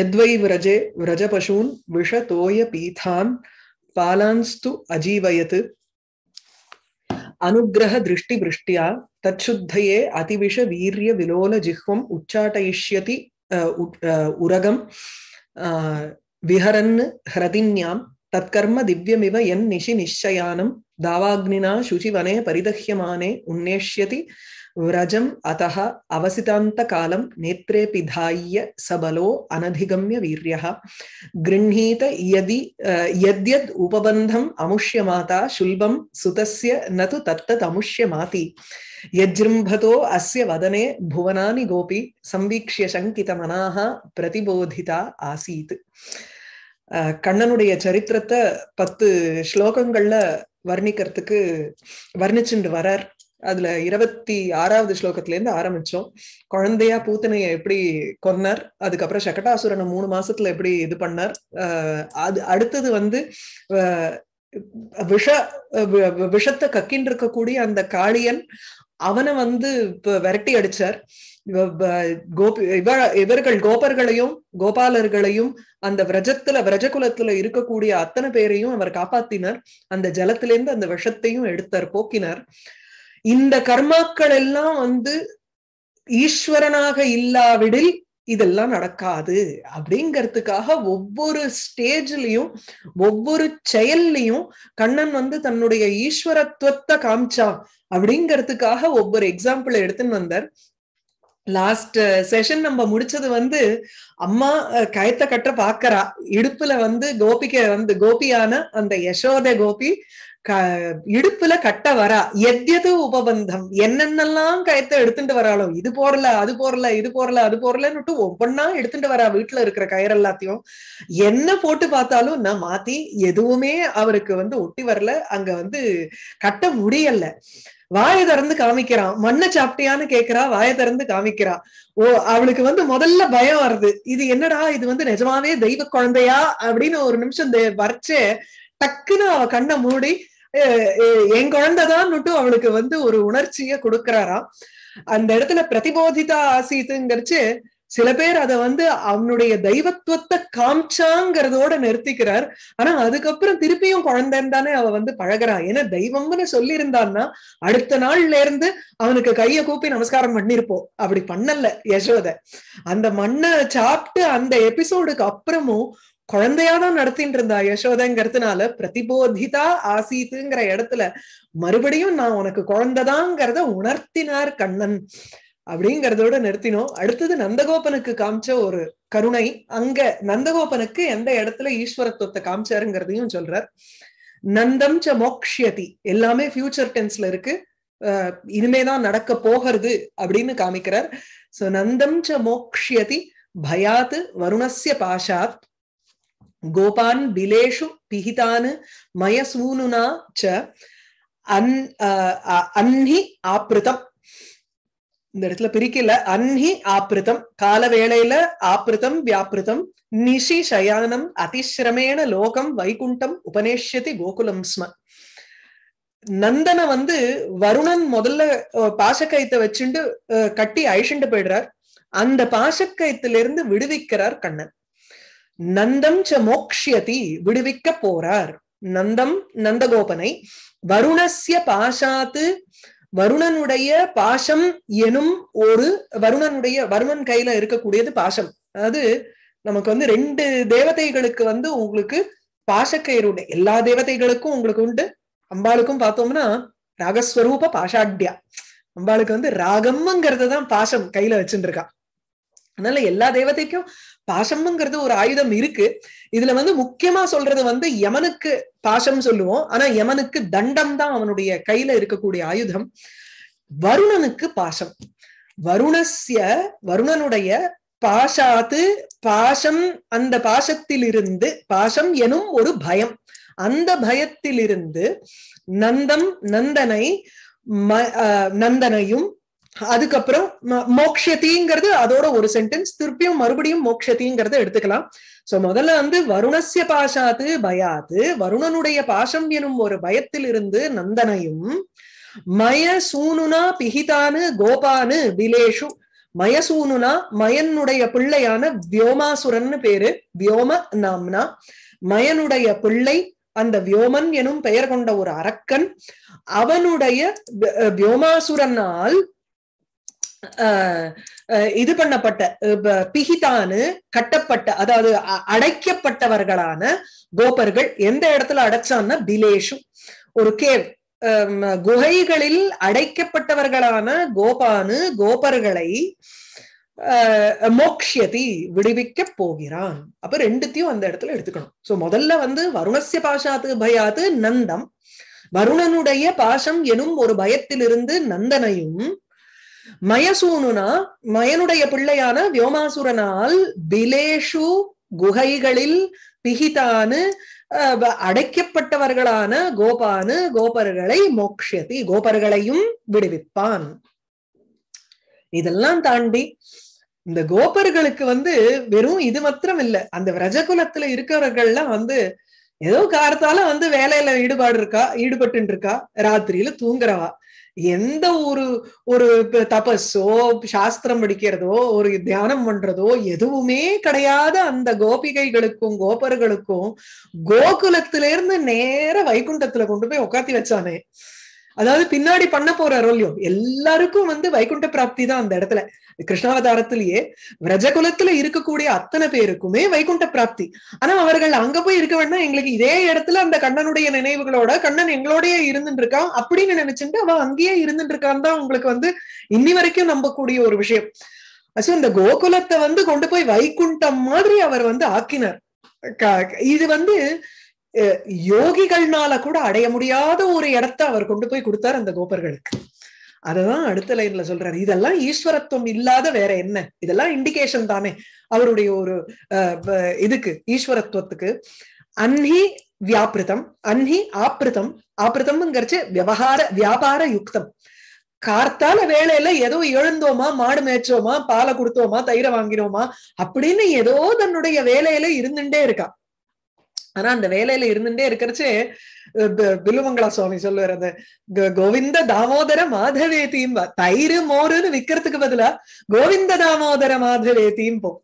யத்வை விரஜே விரஜபசூன் விஷ தோய பீதான் பாலான்ஸ்து அஜீவயத் அனுகிரக திருஷ்டி விருஷ்டியா தச்சுத்தையே அதிவிஷ வீரிய விலோல ஜிஹ்வம் உச்சாட்டயிஷ்யதி உரகம் விஹரன் ஹ்ரதின்யாம் தற்கர்ம திவ்யமிவ என் நிஷி நிச்சயானம் தாவாக்னினா சுச்சிவனே பரிதஹ்யமானே உன்னேஷ்யதி விரஜம் அத்த அவசிதாந்த காலம் நேத்ரே பிதாய சபலோ அனதிகமிய வீரியா கிருணீத யதி யத்யத் உபபந்தம் அமுஷ்யமாதா சுல்பம் சுதஸ்ய நது தத்தத் மாதி யஜ்ரும்பதோ அஸ்ய வதனே புவனானி கோபி சம்வீக்ஷிய மனாக பிரதிபோதிதா ஆசீத் கண்ணனுடைய சரித்திரத்தை பத்து ஸ்லோகங்கள்ல வர்ணிக்கிறதுக்கு வர்ணிச்சுண்டு வரார் அதுல இருபத்தி ஆறாவது ஸ்லோகத்துல இருந்து ஆரம்பிச்சோம் குழந்தையா பூத்தனைய எப்படி கொன்னார் அதுக்கப்புறம் சகட்டாசுரனை மூணு மாசத்துல எப்படி இது பண்ணார் அது அடுத்தது வந்து விஷ விஷத்தை கக்கின் இருக்கக்கூடிய அந்த காளியன் அவனை வந்து விரட்டி அடிச்சார் கோபி இவர்கள் கோபர்களையும் கோபாலர்களையும் அந்த விரஜத்துல விரஜகுலத்துல இருக்கக்கூடிய அத்தனை பேரையும் அவர் காப்பாத்தினார் அந்த ஜலத்திலேருந்து அந்த விஷத்தையும் எடுத்தார் போக்கினார் இந்த கர்மாக்கள் எல்லாம் வந்து ஈஸ்வரனாக இல்லாவிடில் இதெல்லாம் நடக்காது அப்படிங்கிறதுக்காக ஒவ்வொரு ஸ்டேஜ்லயும் ஒவ்வொரு செயல்லையும் கண்ணன் வந்து தன்னுடைய ஈஸ்வரத்துவத்தை காமிச்சா அப்படிங்கிறதுக்காக ஒவ்வொரு எக்ஸாம்பிள் எடுத்துன்னு வந்தார் லாஸ்ட் செஷன் uh, நம்ம முடிச்சது வந்து அம்மா கயத்தை கட்ட பாக்குறா இடுப்புல வந்து கோபிக்க வந்து கோபியான அந்த யசோத கோபி இடுப்புல கட்ட வரா எத்தியது உபபந்தம் என்னென்னலாம் கயத்தை எடுத்துட்டு வராளோ இது போறல அது போறல இது போறல அது போறலன்னுட்டு ஒவ்வொன்னா எடுத்துட்டு வரா வீட்டுல இருக்கிற கயிறு எல்லாத்தையும் என்ன போட்டு பார்த்தாலும் நான் மாத்தி எதுவுமே அவருக்கு வந்து ஒட்டி வரல அங்க வந்து கட்ட முடியல வாயை திறந்து காமிக்கிறான் மண்ணை சாப்பிட்டியான்னு கேக்குறா வாயை திறந்து காமிக்கிறா ஓ அவளுக்கு வந்து முதல்ல பயம் வருது இது என்னடா இது வந்து நிஜமாவே தெய்வ குழந்தையா அப்படின்னு ஒரு நிமிஷம் வரைச்சே டக்குன்னு அவ கண்ணை மூடி என் குழந்தைதான்னுட்டு அவளுக்கு வந்து ஒரு உணர்ச்சிய கொடுக்கிறாராம் அந்த இடத்துல பிரதிபோதிதா ஆசித்துங்கிறச்சு சில பேர் அத வந்து அவனுடைய தெய்வத்துவத்தை காமிச்சாங்கிறதோட நிறுத்திக்கிறார் ஆனா அதுக்கப்புறம் திருப்பியும் குழந்தைன்னு தானே அவ வந்து பழகிறான் ஏன்னா தெய்வம்னு இருந்தான்னா அடுத்த நாள்ல இருந்து அவனுக்கு கைய கூப்பி நமஸ்காரம் பண்ணிருப்போம் அப்படி பண்ணல யசோத அந்த மண்ணை சாப்பிட்டு அந்த எபிசோடுக்கு அப்புறமும் குழந்தையாதான் நடத்திட்டு இருந்தா யசோதங்கிறதுனால பிரதிபோதிதா ஆசீத்துங்கிற இடத்துல மறுபடியும் நான் உனக்கு குழந்தைதாங்கிறத உணர்த்தினார் கண்ணன் அப்படிங்கிறதோட நிறுத்தினோம் அடுத்தது நந்தகோபனுக்கு காமிச்ச ஒரு கருணை அங்க நந்தகோபனுக்கு எந்த இடத்துல ஈஸ்வரத்துவத்தை காமிச்சாருங்கிறதையும் சொல்றார் நந்தம் ச மோக்ஷியதி எல்லாமே ஃபியூச்சர் டென்ஸ்ல இருக்கு இனிமேதான் நடக்க போகிறது அப்படின்னு காமிக்கிறார் சோ நந்தம் ச மோக்ஷியதி பயாத்து வருணசிய பாஷாத் கோபான் பிலேஷு பிஹிதானு மயசூனுனா ச அன்னி ஆப்ரிதம் இந்த இடத்துல பிரிக்கல அன்னி ஆப்ரிதம் கால வேளையில ஆப்ரிதம் வியாபிருதம் நிஷி சயானம் அதிசிரமேண லோகம் வைகுண்டம் உபநேஷ்யதி கோகுலம் ஸ்ம நந்தன வந்து வருணன் முதல்ல பாசக்கயத்தை வச்சுண்டு கட்டி அழிச்சுண்டு போயிடுறார் அந்த பாசக்கயத்திலிருந்து விடுவிக்கிறார் கண்ணன் நந்தம் ச மோக்ஷியதி விடுவிக்க போறார் நந்தம் நந்தகோபனை வருணஸ்ய பாஷாத்து வருணனுடைய பாஷம் எனும் ஒரு வருணனுடைய வருணன் கையில இருக்கக்கூடியது பாஷம் அதாவது நமக்கு வந்து ரெண்டு தேவதைகளுக்கு வந்து உங்களுக்கு பாஷக்கயிறு உண்டு எல்லா தேவதைகளுக்கும் உங்களுக்கு உண்டு அம்பாளுக்கும் பார்த்தோம்னா ராகஸ்வரூப பாஷாட்யா அம்பாளுக்கு வந்து ராகம்ங்கிறது தான் பாஷம் கையில வச்சுட்டு இருக்கா அதனால எல்லா தேவதைக்கும் பாசம்ங்கிறது ஒரு ஆயுதம் இருக்கு இதுல வந்து முக்கியமா சொல்றது வந்து யமனுக்கு பாசம் சொல்லுவோம் ஆனா யமனுக்கு தண்டம் தான் அவனுடைய கையில இருக்கக்கூடிய ஆயுதம் வருணனுக்கு பாசம் வருணஸ்ய வருணனுடைய பாஷாத்து பாசம் அந்த பாசத்திலிருந்து பாஷம் எனும் ஒரு பயம் அந்த பயத்திலிருந்து நந்தம் நந்தனை நந்தனையும் அதுக்கப்புறம் மோக்ஷத்திங்கிறது அதோட ஒரு சென்டென்ஸ் திருப்பியும் மறுபடியும் மோக்ஷத்திங்கிறத எடுத்துக்கலாம் சோ முதல்ல வந்து வருணசிய பாஷாத்து பயாது வருணனுடைய பாஷம் எனும் ஒரு பயத்தில் இருந்து நந்தனையும் மய சூனுனா பிஹிதானு கோபானு விலேஷு மயசூனுனா மயனுடைய பிள்ளையான வியோமாசுரன் பேரு வியோம நாம்னா மயனுடைய பிள்ளை அந்த வியோமன் எனும் பெயர் கொண்ட ஒரு அரக்கன் அவனுடைய வியோமாசுரனால் இது பண்ணப்பட்ட பிகிதானு கட்டப்பட்ட அதாவது அடைக்கப்பட்டவர்களான கோபர்கள் எந்த இடத்துல அடைச்சான்னா பிலேஷும் ஒரு கேவ் குகைகளில் அடைக்கப்பட்டவர்களான கோபானு கோபர்களை மோக்ஷதி விடுவிக்க போகிறான் அப்ப ரெண்டுத்தையும் அந்த இடத்துல எடுத்துக்கணும் சோ முதல்ல வந்து வருணசிய பாஷாத்து பயாது நந்தம் வருணனுடைய பாஷம் எனும் ஒரு பயத்திலிருந்து நந்தனையும் மயசூனுனா மயனுடைய பிள்ளையான வியோமாசுரனால் பிலேஷு குகைகளில் பிகிதானு அடைக்கப்பட்டவர்களான கோபானு கோபர்களை மோக்ஷதி கோபர்களையும் விடுவிப்பான் இதெல்லாம் தாண்டி இந்த கோபர்களுக்கு வந்து வெறும் இது மாத்திரம் இல்லை அந்த விரஜகுலத்துல இருக்கிறவர்கள்லாம் வந்து ஏதோ காரத்தால வந்து வேலையில ஈடுபாடு இருக்கா ஈடுபட்டு இருக்கா ராத்திரியில தூங்குறவா எந்த ஒரு ஒரு தபஸோ சாஸ்திரம் படிக்கிறதோ ஒரு தியானம் பண்றதோ எதுவுமே கிடையாத அந்த கோபிகைகளுக்கும் கோபர்களுக்கும் கோகுலத்திலிருந்து நேர வைகுண்டத்துல கொண்டு போய் உட்காத்தி வச்சானே அதாவது பின்னாடி பண்ண போற அருள்யம் எல்லாருக்கும் வந்து வைகுண்ட பிராப்தி தான் அந்த இடத்துல கிருஷ்ணாவதாரத்திலேயே விரஜகுலத்துல இருக்கக்கூடிய அத்தனை பேருக்குமே வைகுண்ட பிராப்தி ஆனா அவர்கள் அங்க போய் இருக்க வேண்டாம் எங்களுக்கு இதே இடத்துல அந்த கண்ணனுடைய நினைவுகளோட கண்ணன் எங்களோடய இருந்துட்டு இருக்கான் அப்படின்னு நினைச்சுட்டு அவன் அங்கேயே இருந்துட்டு இருக்கான் தான் உங்களுக்கு வந்து இன்னி வரைக்கும் நம்பக்கூடிய ஒரு விஷயம் சோ இந்த கோகுலத்தை வந்து கொண்டு போய் வைகுண்டம் மாதிரி அவர் வந்து ஆக்கினார் இது வந்து யோகிகள்னால கூட அடைய முடியாத ஒரு இடத்த அவர் கொண்டு போய் கொடுத்தார் அந்த கோபர்களுக்கு அததான் அடுத்த லைன்ல சொல்றாரு இதெல்லாம் ஈஸ்வரத்துவம் இல்லாத வேற என்ன இதெல்லாம் இண்டிகேஷன் தானே அவருடைய ஒரு இதுக்கு ஈஸ்வரத்துவத்துக்கு அன்ஹி வியாபிருத்தம் அன்ஹி ஆப்பிருத்தம் ஆப்பிருத்தம்ங்கிறச்சு விவகார வியாபார யுக்தம் கார்த்தால வேலையில ஏதோ எழுந்தோமா மாடு மேய்ச்சோமா பாலை கொடுத்தோமா தயிரை வாங்கினோமா அப்படின்னு ஏதோ தன்னுடைய வேலையில இருந்துட்டே இருக்கா ஆனா அந்த வேலையில இருந்துட்டே இருக்கிறச்சு பிலுமங்கலா சுவாமி சொல்லுவார் அந்த கோவிந்த தாமோதர மாதவே தீம்பா தயிர் மோருன்னு விக்கிறதுக்கு பதிலா கோவிந்த தாமோதர மாதவே தீம்போம்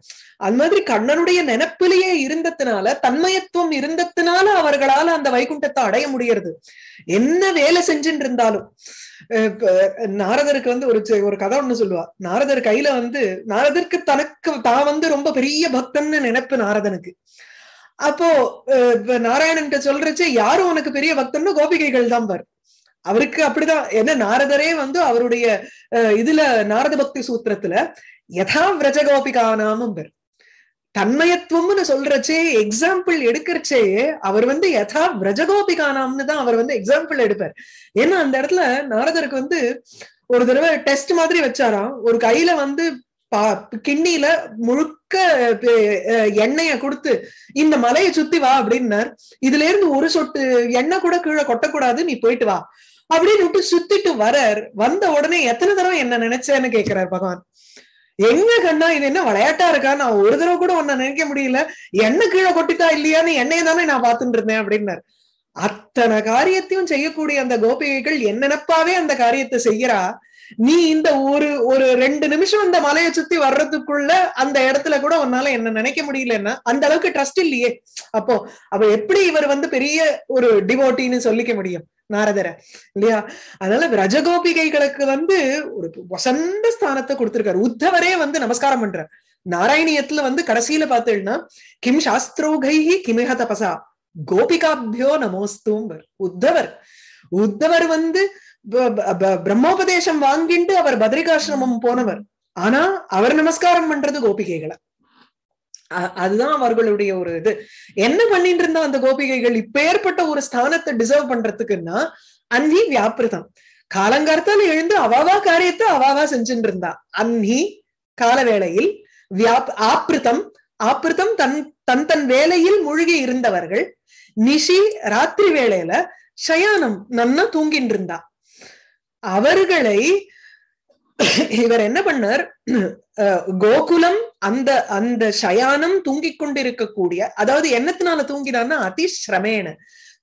அந்த மாதிரி கண்ணனுடைய நினப்பிலேயே இருந்ததுனால தன்மயத்துவம் இருந்ததுனால அவர்களால அந்த வைகுண்டத்தை அடைய முடியறது என்ன வேலை செஞ்சுட்டு இருந்தாலும் நாரதருக்கு வந்து ஒரு ஒரு கதை ஒண்ணு சொல்லுவா நாரதர் கையில வந்து நாரதருக்கு தனக்கு தான் வந்து ரொம்ப பெரிய பக்தன்னு நினைப்பு நாரதனுக்கு அப்போ நாராயணன் கிட்ட சொல்றச்சு யாரும் உனக்கு பெரிய பக்தன்னு கோபிகைகள் தான் பாரு அவருக்கு அப்படிதான் என்ன நாரதரே வந்து அவருடைய இதுல நாரத பக்தி சூத்திரத்துல யதா விரஜகோபிகானாமும் பெரு தன்மயத்துவம்னு சொல்றச்சே எக்ஸாம்பிள் எடுக்கிறச்சே அவர் வந்து யதா விரஜகோபிகானாம்னு தான் அவர் வந்து எக்ஸாம்பிள் எடுப்பார் ஏன்னா அந்த இடத்துல நாரதருக்கு வந்து ஒரு தடவை டெஸ்ட் மாதிரி வச்சாராம் ஒரு கையில வந்து கிண்ணில முழுக்க எண்ணெய கொடுத்து இந்த மலையை சுத்தி வா அப்படின்னார் இதுல இருந்து ஒரு சொட்டு எண்ணெய் கூட கீழே கொட்டக்கூடாது நீ போயிட்டு வா அப்படின்னு விட்டு சுத்திட்டு வரார் வந்த உடனே எத்தனை தடவை என்ன நினைச்சேன்னு கேக்குறாரு பகவான் எங்க கண்ணா இது என்ன விளையாட்டா இருக்கா நான் ஒரு தடவை கூட உன்ன நினைக்க முடியல என்ன கீழே கொட்டிட்டா இல்லையான்னு என்னைய தானே நான் பார்த்துட்டு இருந்தேன் அப்படின்னார் அத்தனை காரியத்தையும் செய்யக்கூடிய அந்த கோபிகைகள் என்னென்னப்பாவே அந்த காரியத்தை செய்யறா நீ இந்த ஒரு ஒரு ரெண்டு நிமிஷம் இந்த மலையை சுத்தி வர்றதுக்குள்ள அந்த இடத்துல கூட உன்னால என்ன நினைக்க முடியலன்னா அந்த அளவுக்கு ட்ரஸ்ட் இல்லையே அப்போ அவ எப்படி இவர் வந்து பெரிய ஒரு டிவோட்டின்னு சொல்லிக்க முடியும் நாரதரை இல்லையா அதனால ரஜகோபிகைகளுக்கு வந்து ஒரு வசந்த ஸ்தானத்தை கொடுத்திருக்காரு உத்தவரே வந்து நமஸ்காரம் பண்ற நாராயணியத்துல வந்து கடைசியில பார்த்தேன்னா கிம் சாஸ்திரோகைஹி கிமிக தபசா கோபிகாபியோ நமோஸ்தூம்பர் உத்தவர் உத்தவர் வந்து பிரம்மோபதேசம் வாங்கிட்டு அவர் பத்ரிகாசிரமம் போனவர் ஆனா அவர் நமஸ்காரம் பண்றது கோபிகைகளை அதுதான் அவர்களுடைய ஒரு இது என்ன பண்ணிட்டு இருந்தா அந்த கோபிகைகள் இப்ப ஏற்பட்ட ஒரு ஸ்தானத்தை டிசர்வ் பண்றதுக்குன்னா அன்னி வியாபிருதம் காலங்கார்த்தால எழுந்து அவாவா காரியத்தை அவாவா செஞ்சுட்டு இருந்தா அன்னி கால வேளையில் வியாப் ஆப்பிருத்தம் ஆப்பிருத்தம் தன் தன் தன் வேலையில் மூழ்கி இருந்தவர்கள் நிஷி ராத்திரி வேளையில சயானம் நன்னா தூங்கிட்டு இருந்தா அவர்களை இவர் என்ன பண்ணார் கோகுலம் அந்த அந்த சயானம் தூங்கிக் கொண்டிருக்கக்கூடிய அதாவது என்னத்தினால அதி அதிசிரமேன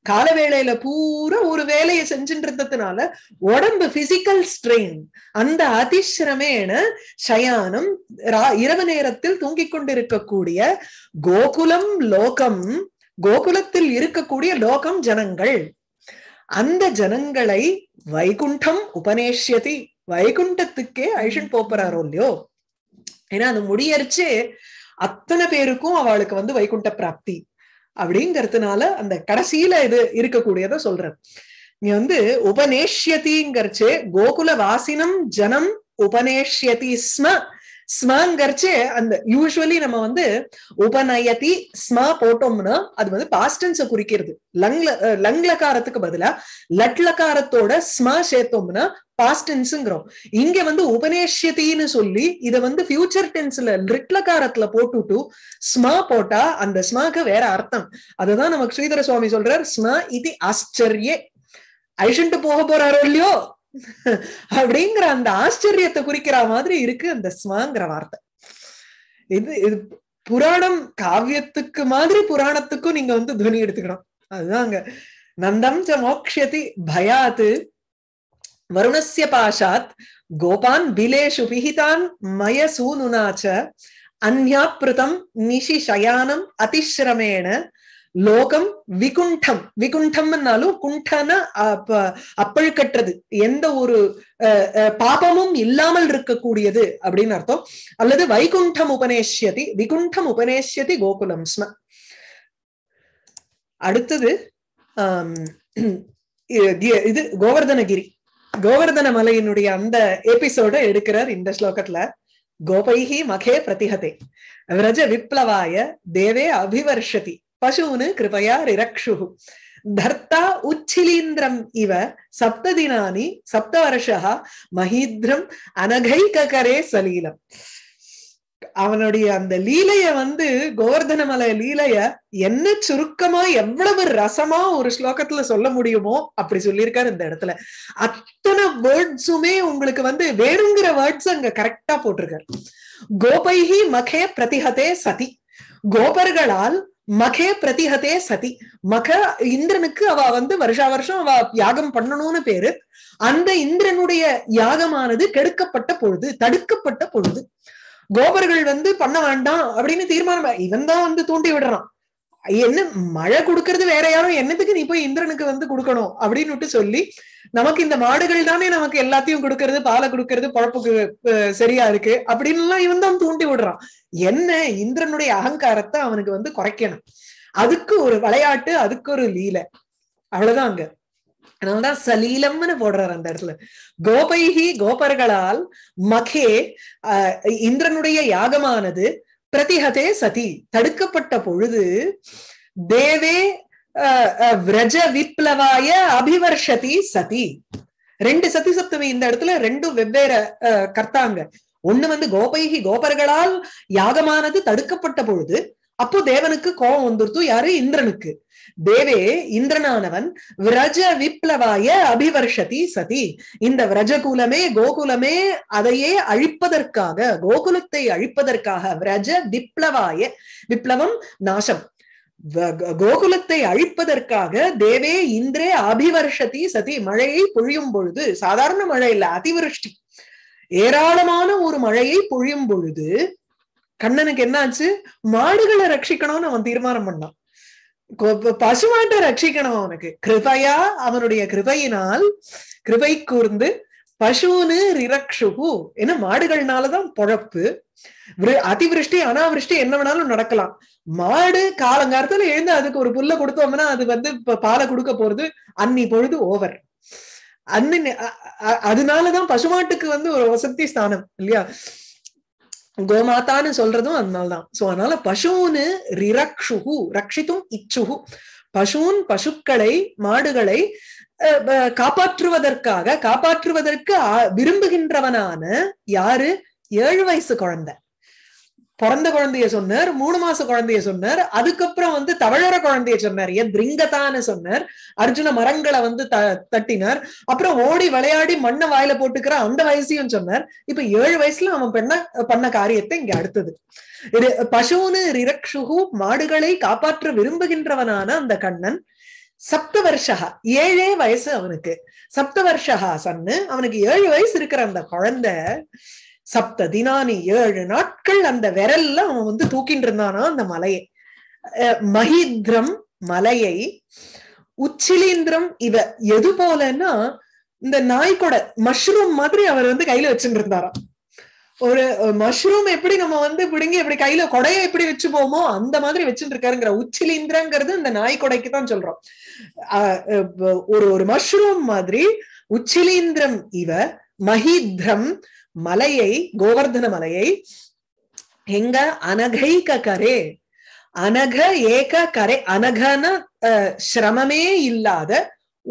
கால வேளையில பூரா ஒரு வேலையை செஞ்சுன்றதுனால உடம்பு பிசிக்கல் ஸ்ட்ரெயின் அந்த அதிசிரமேன சயானம் இரவு நேரத்தில் தூங்கிக் கொண்டிருக்கக்கூடிய கோகுலம் லோகம் கோகுலத்தில் இருக்கக்கூடிய லோகம் ஜனங்கள் அந்த ஜனங்களை வைகுண்டம் உபநேஷ்யதி வைகுண்டத்துக்கே ஐஷன் போப்பறாரோ இல்லையோ ஏன்னா அந்த முடியறிச்சு அத்தனை பேருக்கும் அவளுக்கு வந்து வைகுண்ட பிராப்தி அப்படிங்கறதுனால அந்த கடைசியில இது இருக்கக்கூடியத சொல்றேன் நீ வந்து உபநேஷ்யதிங்கிறச்சு கோகுல வாசினம் ஜனம் உபநேஷ்யதி ஸ்ம ஸ்மங்கரிச்சு அந்த யூஸ்வலி நம்ம வந்து உபநயதி ஸ்ம போட்டோம்னா அது வந்து பாஸ்டன்ஸ குறிக்கிறது லங்ல லங்லகாரத்துக்கு பதிலா லட்லகாரத்தோட ஸ்ம சேர்த்தோம்னா பாஸ்டென்ஸுங்கிறோம் இங்க வந்து உபநேஷத்தின்னு சொல்லி இத வந்து ஃபியூச்சர் டென்ஸ்ல லிட்லகாரத்துல போட்டுட்டு ஸ்மா போட்டா அந்த ஸ்மாக்கு வேற அர்த்தம் அதுதான் நமக்கு ஸ்ரீதர சுவாமி சொல்றார் ஸ்ம இது ஆச்சரிய ஐஷன்ட்டு போக போறாரோ இல்லையோ அப்படிங்கிற அந்த ஆச்சரியத்தை குறிக்கிற மாதிரி இருக்கு அந்த ஸ்வாங்கிற வார்த்தை இது இது புராணம் காவியத்துக்கு மாதிரி புராணத்துக்கும் நீங்க வந்து துணி எடுத்துக்கணும் அதுதாங்க நந்தம் ச மோக்ஷதி பயாத்து வருணசிய பாஷாத் கோபான் பிலேஷு பிஹிதான் மய சூனுனாச்ச அந்யாப்ருதம் நிஷி சயானம் அதிஷ்ரமேன லோகம் விகுண்டம் விகுண்டம்னாலும் குண்டன அப்பழுக்கற்றது எந்த ஒரு பாபமும் இல்லாமல் இருக்கக்கூடியது அப்படின்னு அர்த்தம் அல்லது வைகுண்டம் உபநேஷ்யதி விகுண்டம் உபநேஷ்யதி கோகுலம் ஸ்ம அடுத்தது இது கோவர்தனகிரி கோவர்தன மலையினுடைய அந்த எபிசோட எடுக்கிறார் இந்த ஸ்லோகத்துல கோபைஹி மகே பிரதிஹதே விரஜ விப்ளவாய தேவே அபிவர்ஷதி பசூனு கிருபையா ரிரக்ஷு தர்த்தா உச்சிலீந்திரம் இவ சப்த தினானி சப்த வருஷா அனகை அனகைகரே சலீலம் அவனுடைய அந்த லீலைய வந்து கோவர்தனமலை லீலைய என்ன சுருக்கமா எவ்வளவு ரசமா ஒரு ஸ்லோகத்துல சொல்ல முடியுமோ அப்படி சொல்லியிருக்காரு இந்த இடத்துல அத்தனை வேர்ட்ஸுமே உங்களுக்கு வந்து வேணுங்கிற வேர்ட்ஸ் அங்க கரெக்டா போட்டிருக்காரு கோபைஹி மகே பிரதிஹதே சதி கோபர்களால் மகே பிரதிஹதே சதி மக இந்திரனுக்கு அவ வந்து வருஷா வருஷம் அவ யாகம் பண்ணணும்னு பேரு அந்த இந்திரனுடைய யாகமானது கெடுக்கப்பட்ட பொழுது தடுக்கப்பட்ட பொழுது கோபர்கள் வந்து பண்ண வேண்டாம் அப்படின்னு தீர்மானம் இவன் தான் வந்து தூண்டி விடுறான் என்ன மழை கொடுக்கறது வேற யாரும் என்னத்துக்கு நீ போய் இந்திரனுக்கு வந்து கொடுக்கணும் அப்படின்னு சொல்லி நமக்கு இந்த மாடுகள் தானே நமக்கு எல்லாத்தையும் கொடுக்கறது பாலை கொடுக்கறது பழப்புக்கு சரியா இருக்கு அப்படின்னு எல்லாம் இவன் தான் தூண்டி விடுறான் என்ன இந்திரனுடைய அகங்காரத்தை அவனுக்கு வந்து குறைக்கணும் அதுக்கு ஒரு விளையாட்டு அதுக்கு ஒரு லீலை அவ்வளவுதான் அங்க அதனாலதான் சலீலம்னு போடுறாரு அந்த இடத்துல கோபைகி கோபர்களால் மகே இந்திரனுடைய யாகமானது பிரதிஹதே சதி தடுக்கப்பட்ட பொழுது தேவே விரஜ விப்ளவாய அபிவர்ஷதி சதி ரெண்டு சதி சப்தமி இந்த இடத்துல ரெண்டும் வெவ்வேற கர்த்தாங்க ஒண்ணு வந்து கோபைகி கோபர்களால் யாகமானது தடுக்கப்பட்ட பொழுது அப்போ தேவனுக்கு கோபம் வந்துருத்தும் யாரு இந்திரனுக்கு தேவே இந்திரனானவன் விரஜ விப்ளவாய அபிவர்ஷதி சதி இந்த விரஜ குலமே கோகுலமே அதையே அழிப்பதற்காக கோகுலத்தை அழிப்பதற்காக விரஜ விப்ளவாய விப்ளவம் நாசம் கோகுலத்தை அழிப்பதற்காக தேவே இந்திரே அபிவர்ஷதி சதி மழையை பொழியும் பொழுது சாதாரண மழை இல்ல அதிவிருஷ்டி ஏராளமான ஒரு மழையை பொழியும் பொழுது கண்ணனுக்கு என்ன ஆச்சு மாடுகளை ரட்சிக்கணும்னு அவன் தீர்மானம் பண்ணான் பசுமாட்டை ரட்சிக்கணும் அவனுக்கு கிருபையா அவனுடைய கிருபையினால் கிருபை கூர்ந்து பசுன்னு ரிரக்ஷுகு ஏன்னா மாடுகள்னாலதான் பொழப்பு அதிவிருஷ்டி அனாவிருஷ்டி என்ன வேணாலும் நடக்கலாம் மாடு காலங்காலத்துல எழுந்து அதுக்கு ஒரு புல்ல கொடுத்தோம்னா அது வந்து பாலை கொடுக்க போறது அன்னி பொழுது ஓவர் அன்னி அதனாலதான் பசுமாட்டுக்கு வந்து ஒரு வசதி ஸ்தானம் இல்லையா கோமாத்தான்னு சொல்றதும் அதனால்தான் சோ அதனால பசுன்னு ரிரக்ஷுகு ரக்ஷித்தும் இச்சுகு பசுன் பசுக்களை மாடுகளை காப்பாற்றுவதற்காக காப்பாற்றுவதற்கு விரும்புகின்றவனான யாரு ஏழு வயசு குழந்தை பிறந்த குழந்தைய சொன்னார் மூணு மாச குழந்தைய சொன்னார் அதுக்கப்புறம் வந்து தவழற குழந்தைய சொன்னார் ஏன் ரிங்கதான்னு சொன்னார் அர்ஜுன மரங்களை வந்து த தட்டினார் அப்புறம் ஓடி விளையாடி மண்ணை வாயில போட்டுக்கிற அந்த வயசையும் சொன்னார் இப்ப ஏழு வயசுல அவன் பண்ண பண்ண காரியத்தை இங்க அடுத்தது பசுன்னு ரிரக்ஷுகு மாடுகளை காப்பாற்ற விரும்புகின்றவனான அந்த கண்ணன் சப்த வருஷா ஏழே வயசு அவனுக்கு சப்த வருஷா சன்னு அவனுக்கு ஏழு வயசு இருக்கிற அந்த குழந்தை சப்த தினானி ஏழு நாட்கள் அந்த விரல்ல அவன் வந்து தூக்கிட்டு இருந்தானா அந்த மலையை மகித்ரம் மலையை உச்சிலீந்திரம் இவ எது போலன்னா இந்த நாய்க்கோட மஷ்ரூம் மாதிரி அவர் வந்து கையில வச்சுட்டு இருந்தாராம் ஒரு மஷ்ரூம் எப்படி நம்ம வந்து பிடுங்கி எப்படி கையில கொடைய எப்படி வச்சுப்போமோ அந்த மாதிரி வச்சுட்டு இருக்காருங்கிற உச்சிலீந்திரங்கிறது இந்த நாய் தான் சொல்றோம் ஒரு ஒரு மஷ்ரூம் மாதிரி உச்சிலீந்திரம் இவ மஹித்ரம் மலையை கோவர்தன மலையை எங்க அனகை கரே அனக ஏக கரை அனகன சிரமமே இல்லாத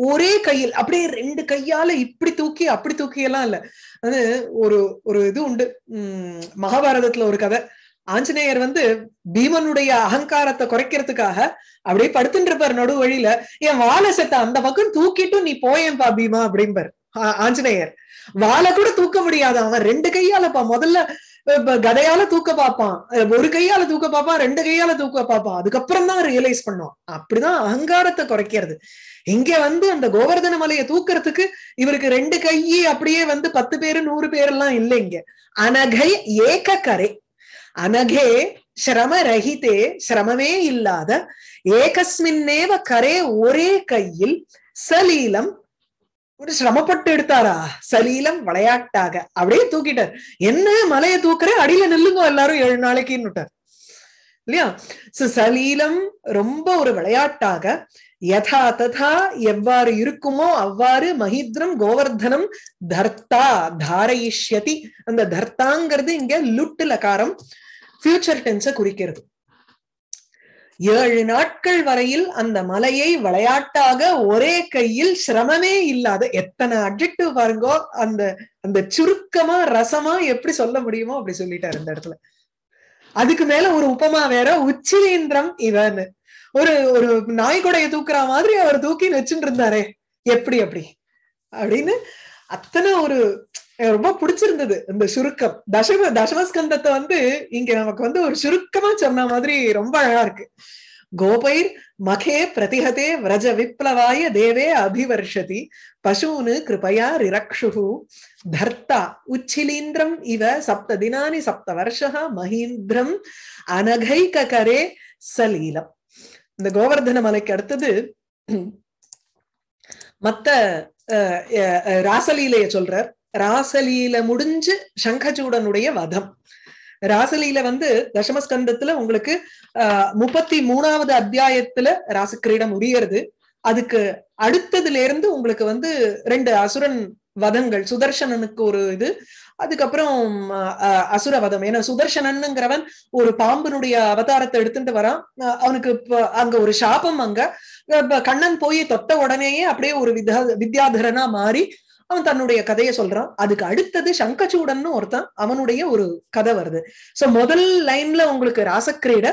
ஒரே கையில் அப்படியே ரெண்டு கையால இப்படி தூக்கி அப்படி தூக்கி எல்லாம் இல்ல அது ஒரு ஒரு இது உண்டு உம் மகாபாரதத்துல ஒரு கதை ஆஞ்சநேயர் வந்து பீமனுடைய அகங்காரத்தை குறைக்கிறதுக்காக அப்படியே படுத்துட்டு இருப்பார் நடு வழியில என் வாழை செத்த அந்த பக்கம் தூக்கிட்டு நீ போயேன்பா பீமா அப்படிம்பார் ஆஞ்சநேயர் வாழை கூட தூக்க முடியாது அவன் ரெண்டு கையாலப்பா முதல்ல கதையால தூக்க பார்ப்பான் ஒரு கையால தூக்க பார்ப்பான் ரெண்டு கையால தூக்க பார்ப்பான் அதுக்கப்புறம் தான் ரியலைஸ் பண்ணுவான் அப்படிதான் அகங்காரத்தை குறைக்கிறது இங்க வந்து அந்த கோவர்தன மலையை தூக்குறதுக்கு இவருக்கு ரெண்டு கையே அப்படியே வந்து பத்து பேரு நூறு பேர் எல்லாம் இல்லை இங்க அனகை ஏக கரை அனகே சிரம ரஹிதே சிரமமே இல்லாத ஏகஸ்மின்னேவ கரே ஒரே கையில் சலீலம் ஒரு சிரமப்பட்டு எடுத்தாரா சலீலம் விளையாட்டாக அப்படியே தூக்கிட்டார் என்ன மலையை தூக்குற அடியில நில்லுங்க எல்லாரும் ஏழு நாளைக்குன்னுட்டார் இல்லையா சோ சலீலம் ரொம்ப ஒரு விளையாட்டாக யதா ததா எவ்வாறு இருக்குமோ அவ்வாறு மகித்ரம் கோவர்தனம் தர்த்தா தாரயிஷ்யதி அந்த தர்த்தாங்கிறது இங்க லுட்டு லகாரம் ஃபியூச்சர் டென்ஸை குறிக்கிறது ஏழு நாட்கள் வரையில் அந்த மலையை விளையாட்டாக ஒரே கையில் சிரமமே இல்லாத எத்தனை அட்ஜெக்டிவ் பாருங்கோ அந்த அந்த சுருக்கமா ரசமா எப்படி சொல்ல முடியுமோ அப்படி சொல்லிட்டாரு இந்த இடத்துல அதுக்கு மேல ஒரு உபமா வேற உச்சிரேந்திரம் இவன் ஒரு ஒரு நாய்கொடைய தூக்குற மாதிரி அவர் தூக்கி வச்சுட்டு இருந்தாரே எப்படி அப்படி அப்படின்னு அத்தனை ஒரு ரொம்ப பிடிச்சிருந்தது இந்த சுருக்கம் தசம தசமஸ்கந்தத்தை வந்து இங்க நமக்கு வந்து ஒரு சுருக்கமா சொன்ன மாதிரி ரொம்ப அழகா இருக்கு கோபைர் மகே பிரதிஹதே விரஜ விப்ளவாய தேவே அபிவர்ஷதி பசூனு கிருபயா ரிரக்ஷு தர்த்தா உச்சிலீந்திரம் இவ சப்த தினானி சப்த வருஷா மகீந்திரம் அனகைகரே சலீலம் இந்த கோவர்தன மலைக்கு அடுத்தது மத்த ராசலீலைய சொல்றார் ராசலீல முடிஞ்சு சங்கச்சூடனுடைய வதம் ராசலீல வந்து தசமஸ்கந்தத்துல உங்களுக்கு ஆஹ் முப்பத்தி மூணாவது அத்தியாயத்துல ராசக்கிரீடம் முடியறது அதுக்கு அடுத்ததுல இருந்து உங்களுக்கு வந்து ரெண்டு அசுரன் வதங்கள் சுதர்சனனுக்கு ஒரு இது அதுக்கப்புறம் அசுரவதம் ஏன்னா சுதர்சனன்னுங்கிறவன் ஒரு பாம்பனுடைய அவதாரத்தை எடுத்துட்டு வரான் அவனுக்கு அங்க ஒரு சாபம் அங்க கண்ணன் போய் தொத்த உடனேயே அப்படியே ஒரு வித்யாதரனா மாறி அவன் தன்னுடைய கதையை சொல்றான் அதுக்கு அடுத்தது சங்கச்சூடன்னு ஒருத்தன் அவனுடைய ஒரு கதை வருது சோ முதல் லைன்ல உங்களுக்கு ராசக்கிரீட